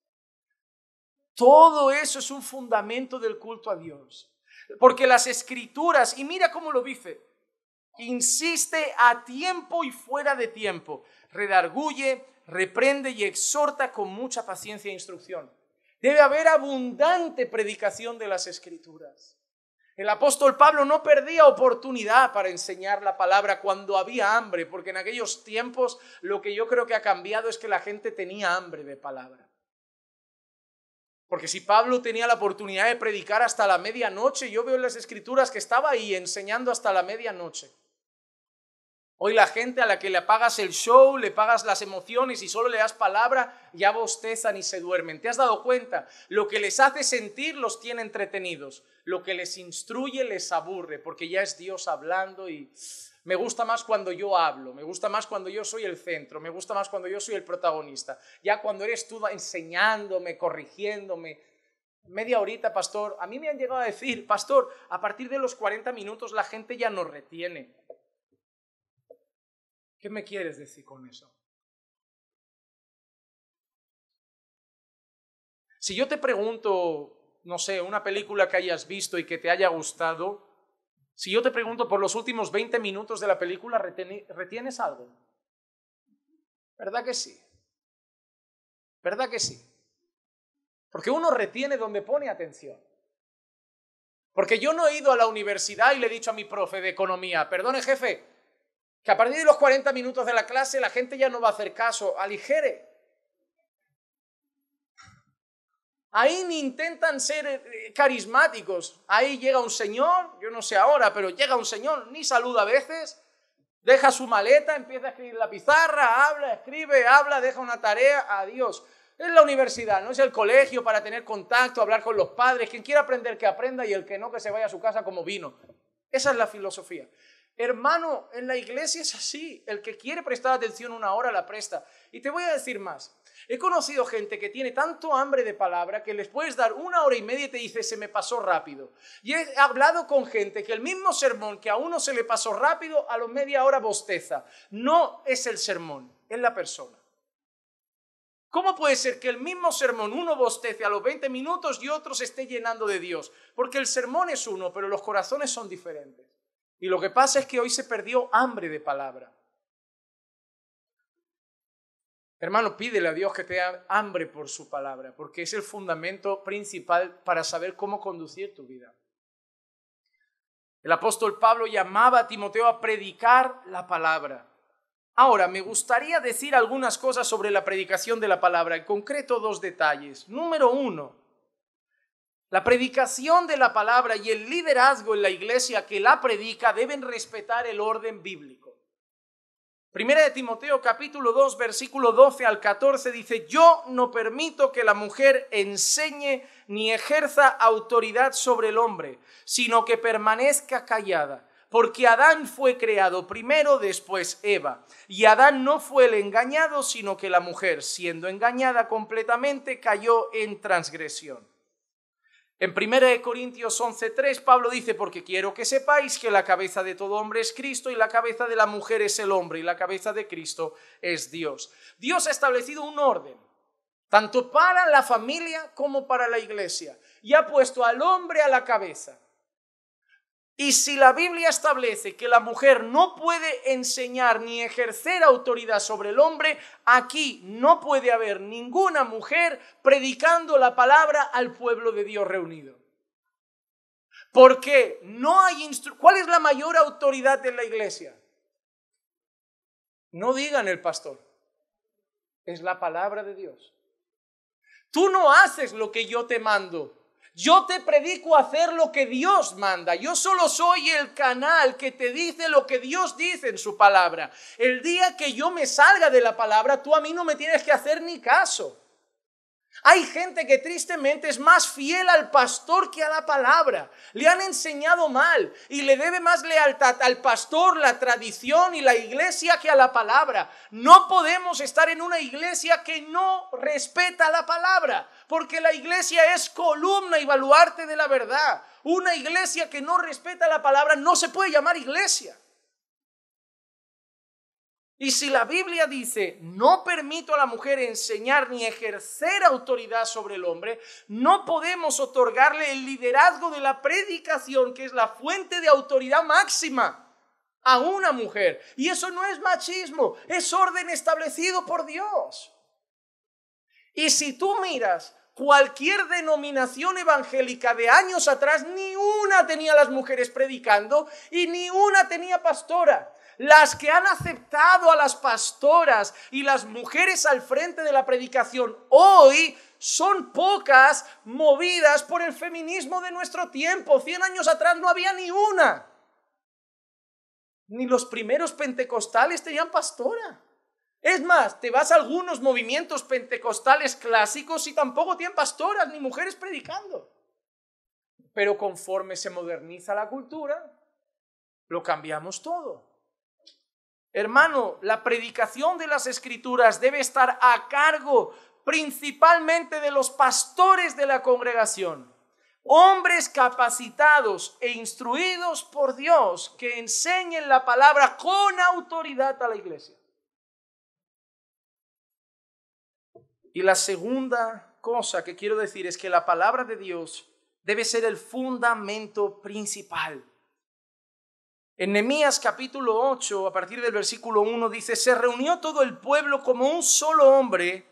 Todo eso es un fundamento del culto a Dios. Porque las escrituras, y mira cómo lo dice, insiste a tiempo y fuera de tiempo, redarguye, reprende y exhorta con mucha paciencia e instrucción. Debe haber abundante predicación de las escrituras. El apóstol Pablo no perdía oportunidad para enseñar la palabra cuando había hambre, porque en aquellos tiempos lo que yo creo que ha cambiado es que la gente tenía hambre de palabra. Porque si Pablo tenía la oportunidad de predicar hasta la medianoche, yo veo en las escrituras que estaba ahí enseñando hasta la medianoche. Hoy la gente a la que le apagas el show, le pagas las emociones y solo le das palabra, ya bostezan y se duermen. ¿Te has dado cuenta? Lo que les hace sentir los tiene entretenidos. Lo que les instruye les aburre, porque ya es Dios hablando y me gusta más cuando yo hablo, me gusta más cuando yo soy el centro, me gusta más cuando yo soy el protagonista. Ya cuando eres tú enseñándome, corrigiéndome, media horita, pastor, a mí me han llegado a decir, pastor, a partir de los 40 minutos la gente ya nos retiene. ¿Qué me quieres decir con eso? Si yo te pregunto, no sé, una película que hayas visto y que te haya gustado, si yo te pregunto por los últimos 20 minutos de la película, ¿retienes algo? ¿Verdad que sí? ¿Verdad que sí? Porque uno retiene donde pone atención. Porque yo no he ido a la universidad y le he dicho a mi profe de economía, perdone jefe, que a partir de los 40 minutos de la clase la gente ya no va a hacer caso, aligere. Ahí ni intentan ser eh, carismáticos. Ahí llega un señor, yo no sé ahora, pero llega un señor, ni saluda a veces, deja su maleta, empieza a escribir la pizarra, habla, escribe, habla, deja una tarea, adiós. Es la universidad, no es el colegio para tener contacto, hablar con los padres. Quien quiera aprender, que aprenda y el que no, que se vaya a su casa como vino. Esa es la filosofía. Hermano, en la iglesia es así. El que quiere prestar atención una hora la presta. Y te voy a decir más. He conocido gente que tiene tanto hambre de palabra que les puedes dar una hora y media y te dice se me pasó rápido. Y he hablado con gente que el mismo sermón que a uno se le pasó rápido, a los media hora bosteza. No es el sermón, es la persona. ¿Cómo puede ser que el mismo sermón uno bostece a los 20 minutos y otro se esté llenando de Dios? Porque el sermón es uno, pero los corazones son diferentes. Y lo que pasa es que hoy se perdió hambre de palabra. Hermano, pídele a Dios que te haga hambre por su palabra, porque es el fundamento principal para saber cómo conducir tu vida. El apóstol Pablo llamaba a Timoteo a predicar la palabra. Ahora, me gustaría decir algunas cosas sobre la predicación de la palabra, en concreto dos detalles. Número uno, la predicación de la palabra y el liderazgo en la iglesia que la predica deben respetar el orden bíblico. Primera de Timoteo capítulo 2 versículo 12 al 14 dice, yo no permito que la mujer enseñe ni ejerza autoridad sobre el hombre, sino que permanezca callada, porque Adán fue creado primero, después Eva, y Adán no fue el engañado, sino que la mujer, siendo engañada completamente, cayó en transgresión. En 1 Corintios 11:3 Pablo dice, porque quiero que sepáis que la cabeza de todo hombre es Cristo y la cabeza de la mujer es el hombre y la cabeza de Cristo es Dios. Dios ha establecido un orden, tanto para la familia como para la iglesia, y ha puesto al hombre a la cabeza. Y si la Biblia establece que la mujer no puede enseñar ni ejercer autoridad sobre el hombre, aquí no puede haber ninguna mujer predicando la palabra al pueblo de Dios reunido. Porque no hay ¿cuál es la mayor autoridad en la iglesia? No digan el pastor. Es la palabra de Dios. Tú no haces lo que yo te mando. Yo te predico hacer lo que Dios manda. Yo solo soy el canal que te dice lo que Dios dice en su palabra. El día que yo me salga de la palabra, tú a mí no me tienes que hacer ni caso. Hay gente que tristemente es más fiel al pastor que a la palabra. Le han enseñado mal y le debe más lealtad al pastor, la tradición y la iglesia que a la palabra. No podemos estar en una iglesia que no respeta la palabra, porque la iglesia es columna y baluarte de la verdad. Una iglesia que no respeta la palabra no se puede llamar iglesia. Y si la Biblia dice, no permito a la mujer enseñar ni ejercer autoridad sobre el hombre, no podemos otorgarle el liderazgo de la predicación, que es la fuente de autoridad máxima, a una mujer. Y eso no es machismo, es orden establecido por Dios. Y si tú miras cualquier denominación evangélica de años atrás, ni una tenía las mujeres predicando y ni una tenía pastora las que han aceptado a las pastoras y las mujeres al frente de la predicación hoy son pocas movidas por el feminismo de nuestro tiempo. Cien años atrás no había ni una. Ni los primeros pentecostales tenían pastora. Es más, te vas a algunos movimientos pentecostales clásicos y tampoco tienen pastoras ni mujeres predicando. Pero conforme se moderniza la cultura, lo cambiamos todo. Hermano, la predicación de las escrituras debe estar a cargo principalmente de los pastores de la congregación, hombres capacitados e instruidos por Dios que enseñen la palabra con autoridad a la iglesia. Y la segunda cosa que quiero decir es que la palabra de Dios debe ser el fundamento principal. En capítulo 8, a partir del versículo 1, dice, se reunió todo el pueblo como un solo hombre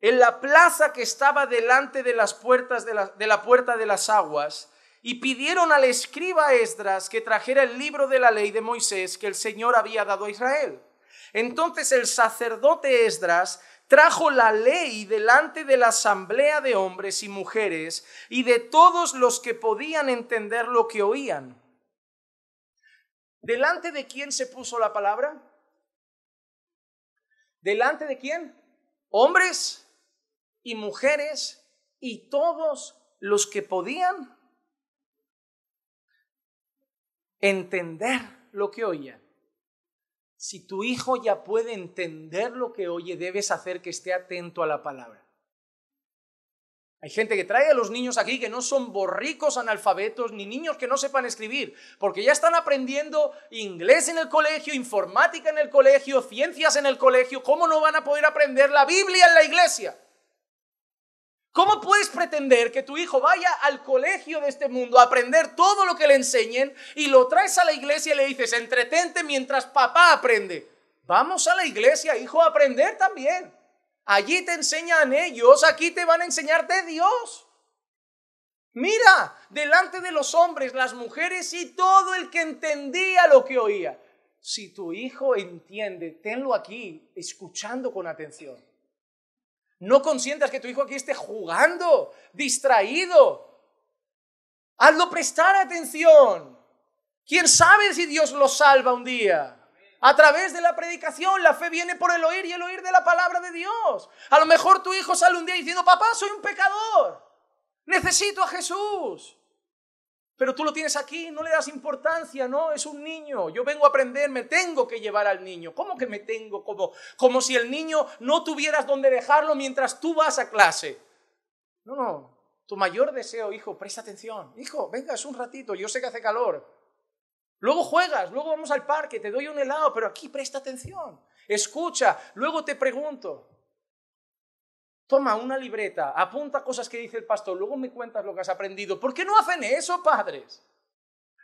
en la plaza que estaba delante de las puertas de la, de la puerta de las aguas y pidieron al escriba Esdras que trajera el libro de la ley de Moisés que el Señor había dado a Israel. Entonces el sacerdote Esdras trajo la ley delante de la asamblea de hombres y mujeres y de todos los que podían entender lo que oían. ¿Delante de quién se puso la palabra? ¿Delante de quién? Hombres y mujeres y todos los que podían entender lo que oía. Si tu hijo ya puede entender lo que oye, debes hacer que esté atento a la palabra. Hay gente que trae a los niños aquí que no son borricos analfabetos ni niños que no sepan escribir, porque ya están aprendiendo inglés en el colegio, informática en el colegio, ciencias en el colegio. ¿Cómo no van a poder aprender la Biblia en la iglesia? ¿Cómo puedes pretender que tu hijo vaya al colegio de este mundo a aprender todo lo que le enseñen y lo traes a la iglesia y le dices, entretente mientras papá aprende? Vamos a la iglesia, hijo, a aprender también. Allí te enseñan ellos, aquí te van a enseñarte Dios. Mira, delante de los hombres, las mujeres y todo el que entendía lo que oía. Si tu hijo entiende, tenlo aquí, escuchando con atención. No consientas que tu hijo aquí esté jugando, distraído. Hazlo prestar atención. ¿Quién sabe si Dios lo salva un día? A través de la predicación, la fe viene por el oír y el oír de la palabra de Dios. A lo mejor tu hijo sale un día diciendo, papá, soy un pecador, necesito a Jesús. Pero tú lo tienes aquí, no le das importancia, no, es un niño, yo vengo a aprender, me tengo que llevar al niño. ¿Cómo que me tengo? Como, como si el niño no tuvieras donde dejarlo mientras tú vas a clase. No, no, tu mayor deseo, hijo, presta atención. Hijo, venga, es un ratito, yo sé que hace calor. Luego juegas, luego vamos al parque, te doy un helado, pero aquí presta atención, escucha, luego te pregunto. Toma una libreta, apunta cosas que dice el pastor, luego me cuentas lo que has aprendido. ¿Por qué no hacen eso, padres?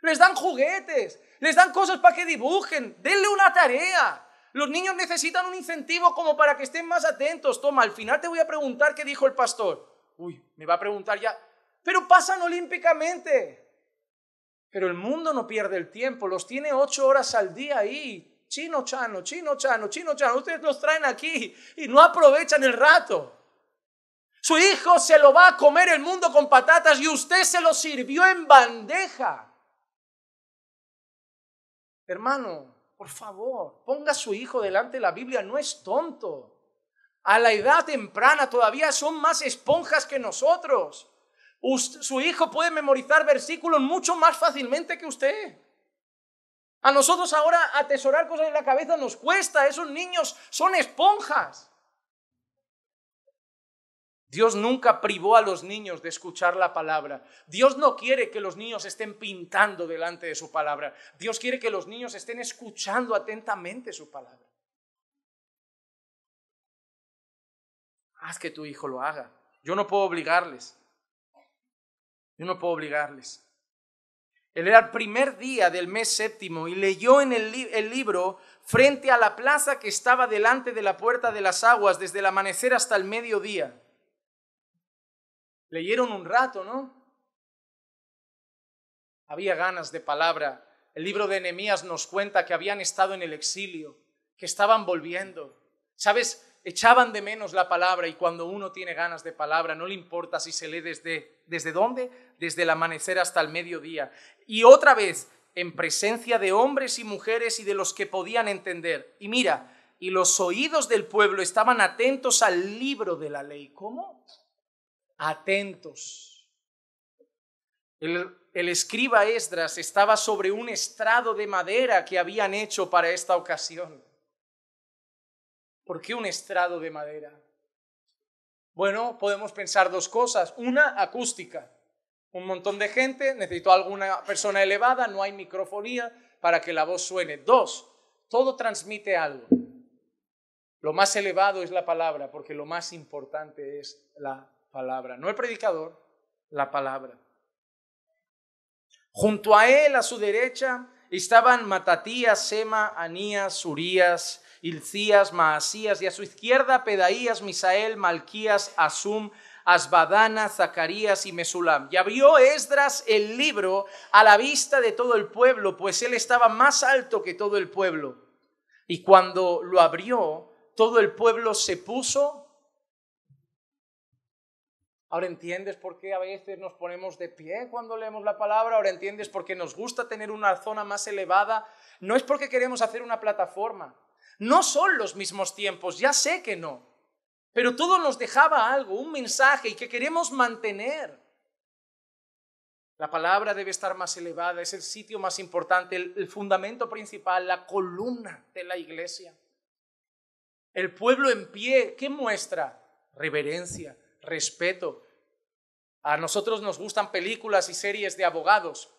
Les dan juguetes, les dan cosas para que dibujen, denle una tarea. Los niños necesitan un incentivo como para que estén más atentos. Toma, al final te voy a preguntar qué dijo el pastor. Uy, me va a preguntar ya. Pero pasan olímpicamente. Pero el mundo no pierde el tiempo, los tiene ocho horas al día ahí. Chino chano, chino chano, chino chano. Ustedes los traen aquí y no aprovechan el rato. Su hijo se lo va a comer el mundo con patatas y usted se lo sirvió en bandeja. Hermano, por favor, ponga a su hijo delante de la Biblia, no es tonto. A la edad temprana todavía son más esponjas que nosotros su hijo puede memorizar versículos mucho más fácilmente que usted. A nosotros ahora atesorar cosas en la cabeza nos cuesta. Esos niños son esponjas. Dios nunca privó a los niños de escuchar la palabra. Dios no quiere que los niños estén pintando delante de su palabra. Dios quiere que los niños estén escuchando atentamente su palabra. Haz que tu hijo lo haga. Yo no puedo obligarles. Yo no puedo obligarles. Él era el primer día del mes séptimo y leyó en el, libro frente a la plaza que estaba delante de la puerta de las aguas desde el amanecer hasta el mediodía. Leyeron un rato, ¿no? Había ganas de palabra. El libro de Enemías nos cuenta que habían estado en el exilio, que estaban volviendo. ¿Sabes? echaban de menos la palabra y cuando uno tiene ganas de palabra, no le importa si se lee desde, ¿desde dónde? Desde el amanecer hasta el mediodía. Y otra vez, en presencia de hombres y mujeres y de los que podían entender. Y mira, y los oídos del pueblo estaban atentos al libro de la ley. ¿Cómo? Atentos. el escriba Esdras estaba sobre un estrado de madera que habían hecho para esta ocasión. ¿Por qué un estrado de madera? Bueno, podemos pensar dos cosas. Una, acústica. Un montón de gente, necesito alguna persona elevada, no hay microfonía para que la voz suene. Dos, todo transmite algo. Lo más elevado es la palabra, porque lo más importante es la palabra. No el predicador, la palabra. Junto a él, a su derecha, estaban Matatías, Sema, Anías, Urias, Ilcías, Maasías, y a su izquierda Pedaías, Misael, Malquías, Asum, Asbadana, Zacarías y Mesulam. Y abrió Esdras el libro a la vista de todo el pueblo, pues él estaba más alto que todo el pueblo. Y cuando lo abrió, todo el pueblo se puso. Ahora entiendes por qué a veces nos ponemos de pie cuando leemos la palabra, ahora entiendes por qué nos gusta tener una zona más elevada. No es porque queremos hacer una plataforma, no son los mismos tiempos, ya sé que no, pero todo nos dejaba algo, un mensaje y que queremos mantener. La palabra debe estar más elevada, es el sitio más importante, el, fundamento principal, la columna de la iglesia. El pueblo en pie, ¿qué muestra? Reverencia, respeto. A nosotros nos gustan películas y series de abogados,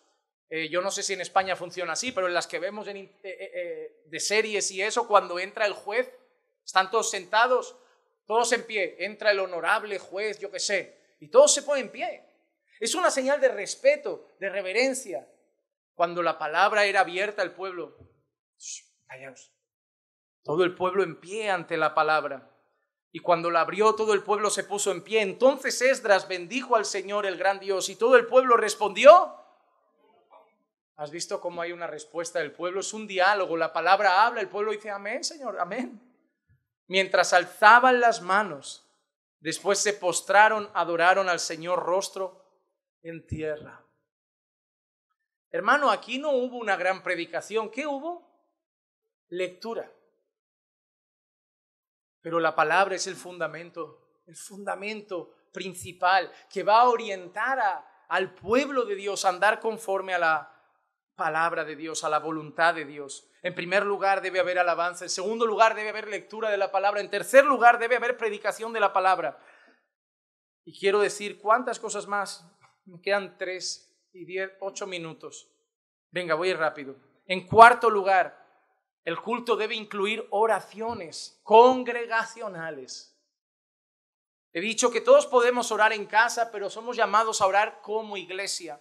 eh, yo no sé si en España funciona así, pero en las que vemos eh, eh, de series y eso, cuando entra el juez, están todos sentados, todos en pie, entra el honorable juez, yo qué sé, y todos se ponen en pie. Es una señal de respeto, de reverencia. Cuando la palabra era abierta al pueblo, callaos, todo el pueblo en pie ante la palabra. Y cuando la abrió, todo el pueblo se puso en pie. Entonces Esdras bendijo al Señor, el gran Dios, y todo el pueblo respondió, Has visto cómo hay una respuesta del pueblo. Es un diálogo. La palabra habla. El pueblo dice, amén, Señor, amén. Mientras alzaban las manos, después se postraron, adoraron al Señor rostro en tierra. Hermano, aquí no hubo una gran predicación. ¿Qué hubo? Lectura. Pero la palabra es el fundamento, el fundamento principal que va a orientar al pueblo de Dios a andar conforme a la palabra de Dios, a la voluntad de Dios. En primer lugar debe haber alabanza, en segundo lugar debe haber lectura de la palabra, en tercer lugar debe haber predicación de la palabra. Y quiero decir cuántas cosas más. Me quedan tres y diez, ocho minutos. Venga, voy rápido. En cuarto lugar, el culto debe incluir oraciones congregacionales. He dicho que todos podemos orar en casa, pero somos llamados a orar como iglesia.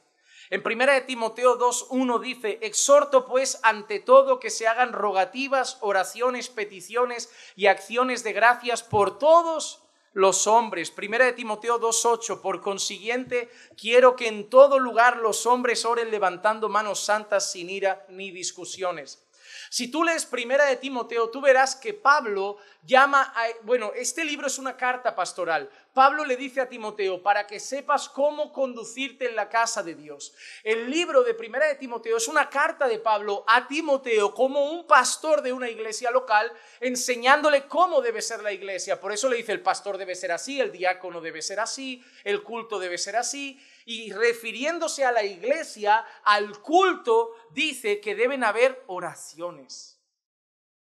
En de Timoteo 2.1 dice, exhorto pues ante todo que se hagan rogativas, oraciones, peticiones y acciones de gracias por todos los hombres. de Timoteo 2.8, por consiguiente, quiero que en todo lugar los hombres oren levantando manos santas sin ira ni discusiones. Si tú lees primera de Timoteo, tú verás que Pablo llama a, bueno, este libro es una carta pastoral. Pablo le dice a Timoteo para que sepas cómo conducirte en la casa de Dios. El libro de primera de Timoteo es una carta de Pablo a Timoteo como un pastor de una iglesia local enseñándole cómo debe ser la iglesia. Por eso le dice el pastor debe ser así, el diácono debe ser así, el culto debe ser así y refiriéndose a la iglesia, al culto, dice que deben haber oraciones.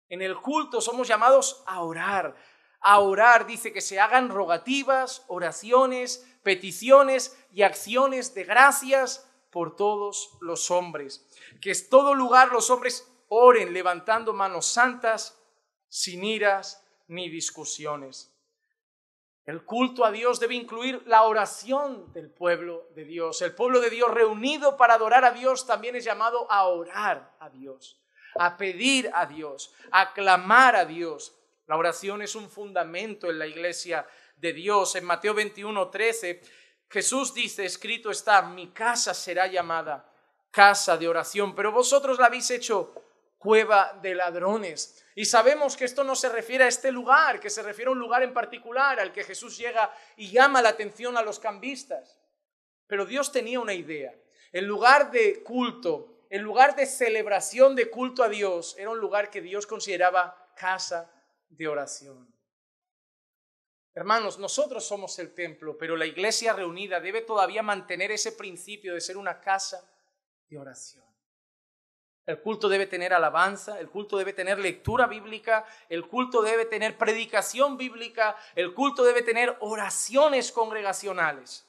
En el culto somos llamados a orar. A orar dice que se hagan rogativas, oraciones, peticiones y acciones de gracias por todos los hombres. Que en todo lugar los hombres oren levantando manos santas, sin iras ni discusiones. El culto a Dios debe incluir la oración del pueblo de Dios. El pueblo de Dios reunido para adorar a Dios también es llamado a orar a Dios, a pedir a Dios, a clamar a Dios. La oración es un fundamento en la iglesia de Dios. En Mateo 21, 13, Jesús dice, escrito está, mi casa será llamada casa de oración, pero vosotros la habéis hecho cueva de ladrones. Y sabemos que esto no se refiere a este lugar, que se refiere a un lugar en particular al que Jesús llega y llama la atención a los cambistas. Pero Dios tenía una idea. El lugar de culto, el lugar de celebración de culto a Dios, era un lugar que Dios consideraba casa de oración. Hermanos, nosotros somos el templo, pero la iglesia reunida debe todavía mantener ese principio de ser una casa de oración. El culto debe tener alabanza, el culto debe tener lectura bíblica, el culto debe tener predicación bíblica, el culto debe tener oraciones congregacionales.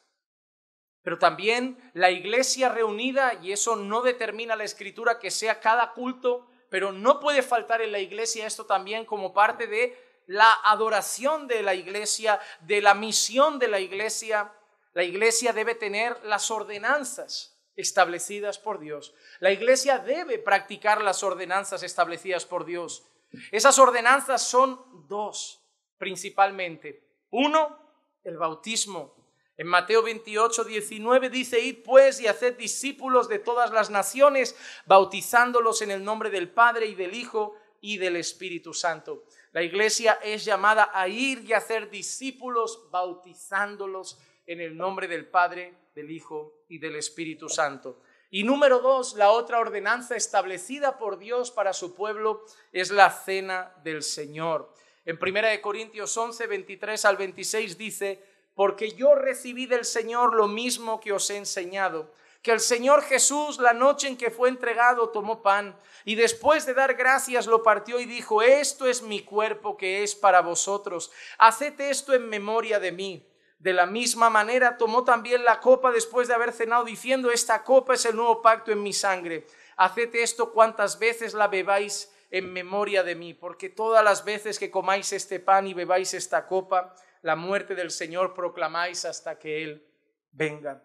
Pero también la iglesia reunida, y eso no determina la escritura que sea cada culto, pero no puede faltar en la iglesia esto también como parte de la adoración de la iglesia, de la misión de la iglesia. La iglesia debe tener las ordenanzas establecidas por Dios. La iglesia debe practicar las ordenanzas establecidas por Dios. Esas ordenanzas son dos, principalmente. Uno, el bautismo. En Mateo 28, 19 dice, Id pues y haced discípulos de todas las naciones, bautizándolos en el nombre del Padre y del Hijo y del Espíritu Santo. La iglesia es llamada a ir y hacer discípulos, bautizándolos en el nombre del Padre del Hijo y del Espíritu Santo. Y número dos, la otra ordenanza establecida por Dios para su pueblo es la cena del Señor. En 1 Corintios 11, 23 al 26 dice, porque yo recibí del Señor lo mismo que os he enseñado, que el Señor Jesús la noche en que fue entregado tomó pan y después de dar gracias lo partió y dijo, esto es mi cuerpo que es para vosotros, haced esto en memoria de mí. De la misma manera tomó también la copa después de haber cenado diciendo, esta copa es el nuevo pacto en mi sangre. Haced esto cuantas veces la bebáis en memoria de mí, porque todas las veces que comáis este pan y bebáis esta copa, la muerte del Señor proclamáis hasta que Él venga.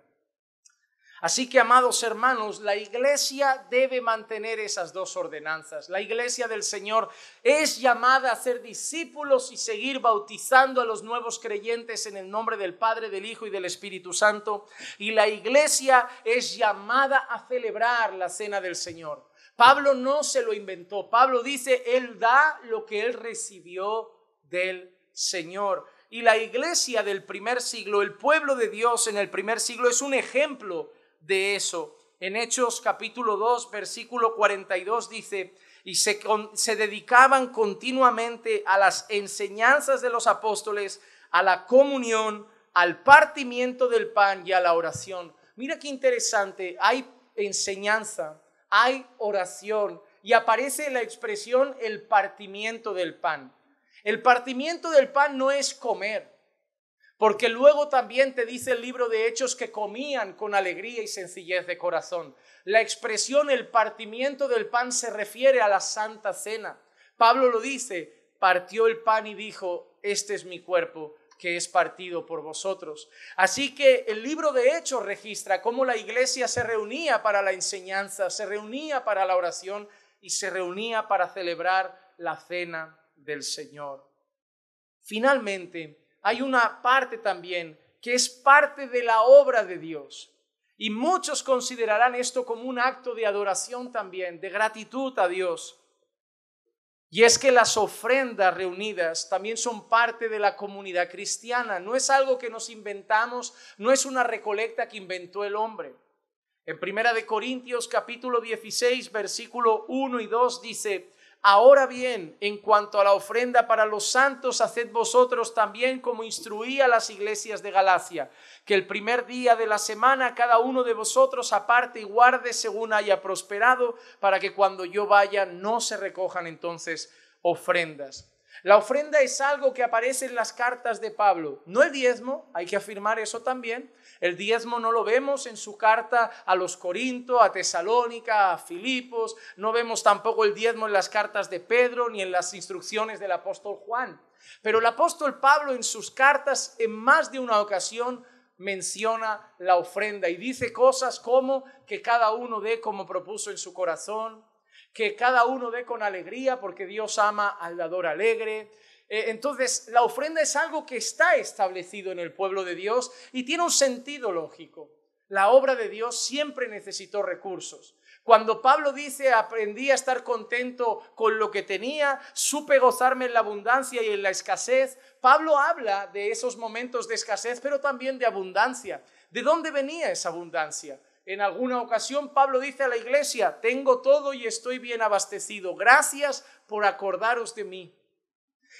Así que, amados hermanos, la iglesia debe mantener esas dos ordenanzas. La iglesia del Señor es llamada a ser discípulos y seguir bautizando a los nuevos creyentes en el nombre del Padre, del Hijo y del Espíritu Santo. Y la iglesia es llamada a celebrar la cena del Señor. Pablo no se lo inventó. Pablo dice, Él da lo que Él recibió del Señor. Y la iglesia del primer siglo, el pueblo de Dios en el primer siglo, es un ejemplo de eso. En Hechos capítulo 2, versículo 42 dice, y se, se dedicaban continuamente a las enseñanzas de los apóstoles, a la comunión, al partimiento del pan y a la oración. Mira qué interesante, hay enseñanza, hay oración y aparece la expresión el partimiento del pan. El partimiento del pan no es comer. Porque luego también te dice el libro de Hechos que comían con alegría y sencillez de corazón. La expresión el partimiento del pan se refiere a la Santa Cena. Pablo lo dice, partió el pan y dijo, este es mi cuerpo que es partido por vosotros. Así que el libro de Hechos registra cómo la iglesia se reunía para la enseñanza, se reunía para la oración y se reunía para celebrar la cena del Señor. Finalmente, hay una parte también que es parte de la obra de Dios. Y muchos considerarán esto como un acto de adoración también, de gratitud a Dios. Y es que las ofrendas reunidas también son parte de la comunidad cristiana, no es algo que nos inventamos, no es una recolecta que inventó el hombre. En Primera de Corintios capítulo 16, versículo 1 y 2 dice, Ahora bien, en cuanto a la ofrenda para los santos, haced vosotros también como instruí a las iglesias de Galacia, que el primer día de la semana cada uno de vosotros aparte y guarde según haya prosperado, para que cuando yo vaya no se recojan entonces ofrendas. La ofrenda es algo que aparece en las cartas de Pablo, no el diezmo, hay que afirmar eso también. El diezmo no lo vemos en su carta a los Corinto, a Tesalónica, a Filipos, no vemos tampoco el diezmo en las cartas de Pedro ni en las instrucciones del apóstol Juan. Pero el apóstol Pablo en sus cartas en más de una ocasión menciona la ofrenda y dice cosas como que cada uno dé como propuso en su corazón, que cada uno dé con alegría porque Dios ama al dador alegre. Eh, entonces, la ofrenda es algo que está establecido en el pueblo de Dios y tiene un sentido lógico. La obra de Dios siempre necesitó recursos. Cuando Pablo dice, aprendí a estar contento con lo que tenía, supe gozarme en la abundancia y en la escasez, Pablo habla de esos momentos de escasez, pero también de abundancia. ¿De dónde venía esa abundancia? En alguna ocasión Pablo dice a la iglesia, tengo todo y estoy bien abastecido, gracias por acordaros de mí.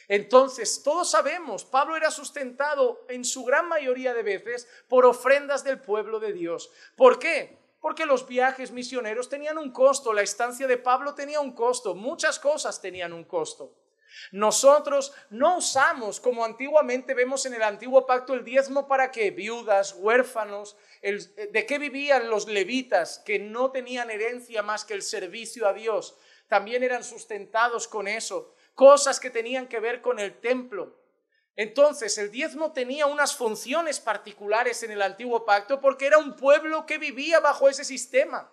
Entonces, todos sabemos, Pablo era sustentado en su gran mayoría de veces por ofrendas del pueblo de Dios. ¿Por qué? Porque los viajes misioneros tenían un costo, la estancia de Pablo tenía un costo, muchas cosas tenían un costo. Nosotros no usamos, como antiguamente vemos en el antiguo pacto, el diezmo para que viudas, huérfanos, eh, de qué vivían los levitas que no tenían herencia más que el servicio a Dios. También eran sustentados con eso, cosas que tenían que ver con el templo. Entonces, el diezmo tenía unas funciones particulares en el antiguo pacto porque era un pueblo que vivía bajo ese sistema.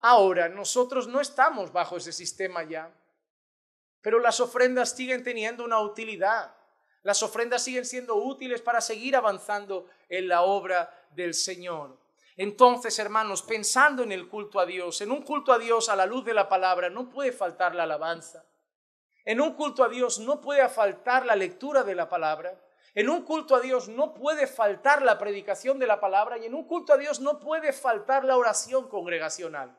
Ahora, nosotros no estamos bajo ese sistema ya. Pero las ofrendas siguen teniendo una utilidad. Las ofrendas siguen siendo útiles para seguir avanzando en la obra del Señor. Entonces, hermanos, pensando en el culto a Dios, en un culto a Dios a la luz de la palabra, no puede faltar la alabanza. En un culto a Dios no puede faltar la lectura de la palabra. En un culto a Dios no puede faltar la predicación de la palabra y en un culto a Dios no puede faltar la oración congregacional.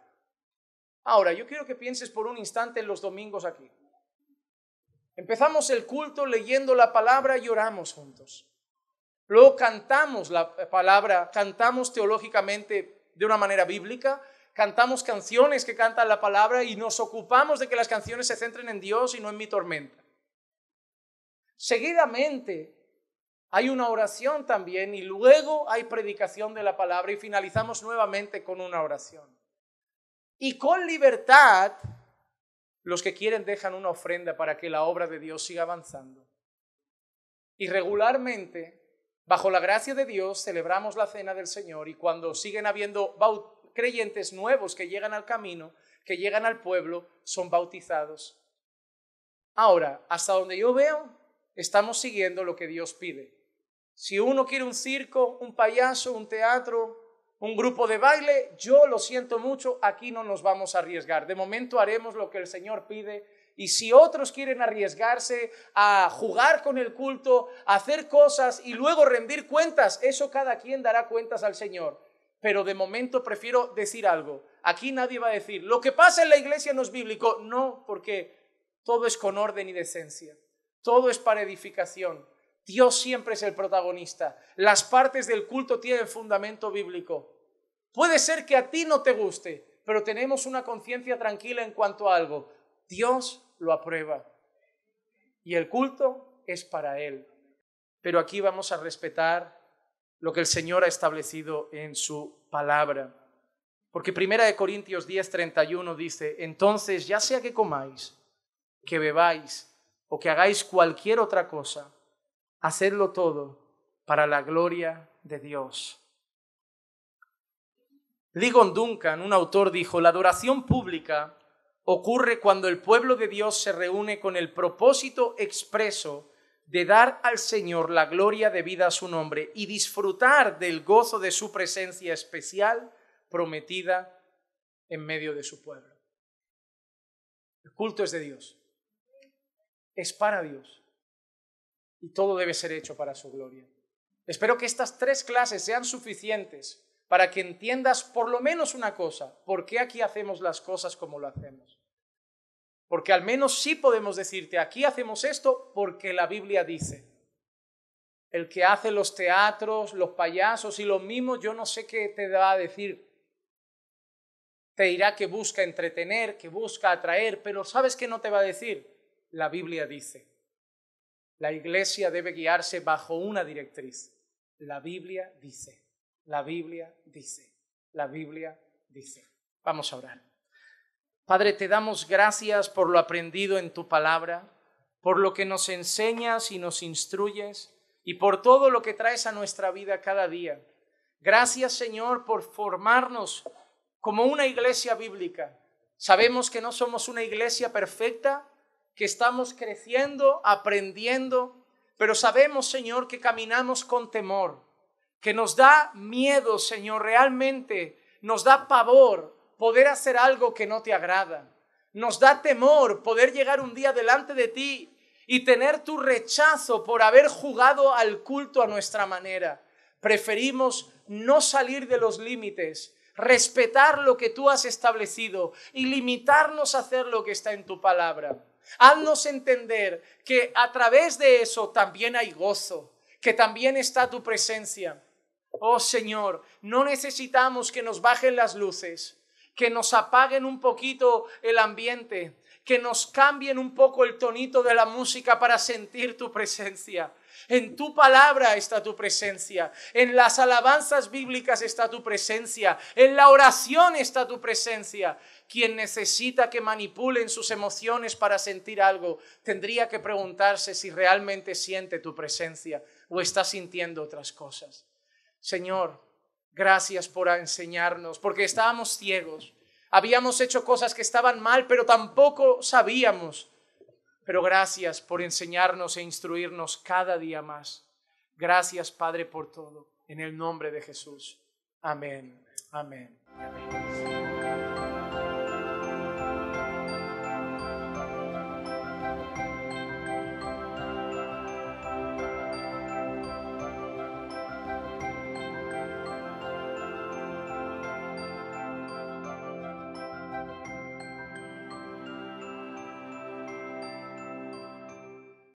Ahora, yo quiero que pienses por un instante en los domingos aquí. Empezamos el culto leyendo la palabra y oramos juntos. Luego cantamos la palabra, cantamos teológicamente de una manera bíblica, cantamos canciones que cantan la palabra y nos ocupamos de que las canciones se centren en Dios y no en mi tormenta. Seguidamente hay una oración también y luego hay predicación de la palabra y finalizamos nuevamente con una oración. Y con libertad los que quieren dejan una ofrenda para que la obra de Dios siga avanzando. Y regularmente, bajo la gracia de Dios, celebramos la cena del Señor y cuando siguen habiendo creyentes nuevos que llegan al camino, que llegan al pueblo, son bautizados. Ahora, hasta donde yo veo, estamos siguiendo lo que Dios pide. Si uno quiere un circo, un payaso, un teatro, un grupo de baile, yo lo siento mucho, aquí no nos vamos a arriesgar. De momento haremos lo que el Señor pide. Y si otros quieren arriesgarse a jugar con el culto, hacer cosas y luego rendir cuentas, eso cada quien dará cuentas al Señor. Pero de momento prefiero decir algo. Aquí nadie va a decir, lo que pasa en la iglesia no es bíblico. No, porque todo es con orden y decencia. Todo es para edificación. Dios siempre es el protagonista. Las partes del culto tienen fundamento bíblico. Puede ser que a ti no te guste, pero tenemos una conciencia tranquila en cuanto a algo. Dios lo aprueba. Y el culto es para Él. Pero aquí vamos a respetar lo que el Señor ha establecido en su palabra. Porque Primera de Corintios 10:31 dice, entonces ya sea que comáis, que bebáis o que hagáis cualquier otra cosa, hacerlo todo para la gloria de Dios. Ligon Duncan, un autor, dijo, la adoración pública ocurre cuando el pueblo de Dios se reúne con el propósito expreso de dar al Señor la gloria debida a su nombre y disfrutar del gozo de su presencia especial prometida en medio de su pueblo. El culto es de Dios, es para Dios y todo debe ser hecho para su gloria. Espero que estas tres clases sean suficientes para que entiendas por lo menos una cosa, por qué aquí hacemos las cosas como lo hacemos. Porque al menos sí podemos decirte, aquí hacemos esto porque la Biblia dice. El que hace los teatros, los payasos y los mimos, yo no sé qué te va a decir. Te dirá que busca entretener, que busca atraer, pero ¿sabes qué no te va a decir? La Biblia dice. La iglesia debe guiarse bajo una directriz. La Biblia dice, la Biblia dice, la Biblia dice. Vamos a orar. Padre, te damos gracias por lo aprendido en tu palabra, por lo que nos enseñas y nos instruyes, y por todo lo que traes a nuestra vida cada día. Gracias, Señor, por formarnos como una iglesia bíblica. Sabemos que no somos una iglesia perfecta, que estamos creciendo, aprendiendo, pero sabemos, Señor, que caminamos con temor, que nos da miedo, Señor, realmente nos da pavor poder hacer algo que no te agrada. Nos da temor poder llegar un día delante de ti y tener tu rechazo por haber jugado al culto a nuestra manera. Preferimos no salir de los límites, respetar lo que tú has establecido y limitarnos a hacer lo que está en tu palabra. Haznos entender que a través de eso también hay gozo, que también está tu presencia. Oh Señor, no necesitamos que nos bajen las luces, que nos apaguen un poquito el ambiente, que nos cambien un poco el tonito de la música para sentir tu presencia. En tu palabra está tu presencia. En las alabanzas bíblicas está tu presencia. En la oración está tu presencia. Quien necesita que manipulen sus emociones para sentir algo, tendría que preguntarse si realmente siente tu presencia o está sintiendo otras cosas. Señor, gracias por enseñarnos, porque estábamos ciegos. Habíamos hecho cosas que estaban mal, pero tampoco sabíamos. Pero gracias por enseñarnos e instruirnos cada día más. Gracias, Padre, por todo. En el nombre de Jesús. Amén. Amén.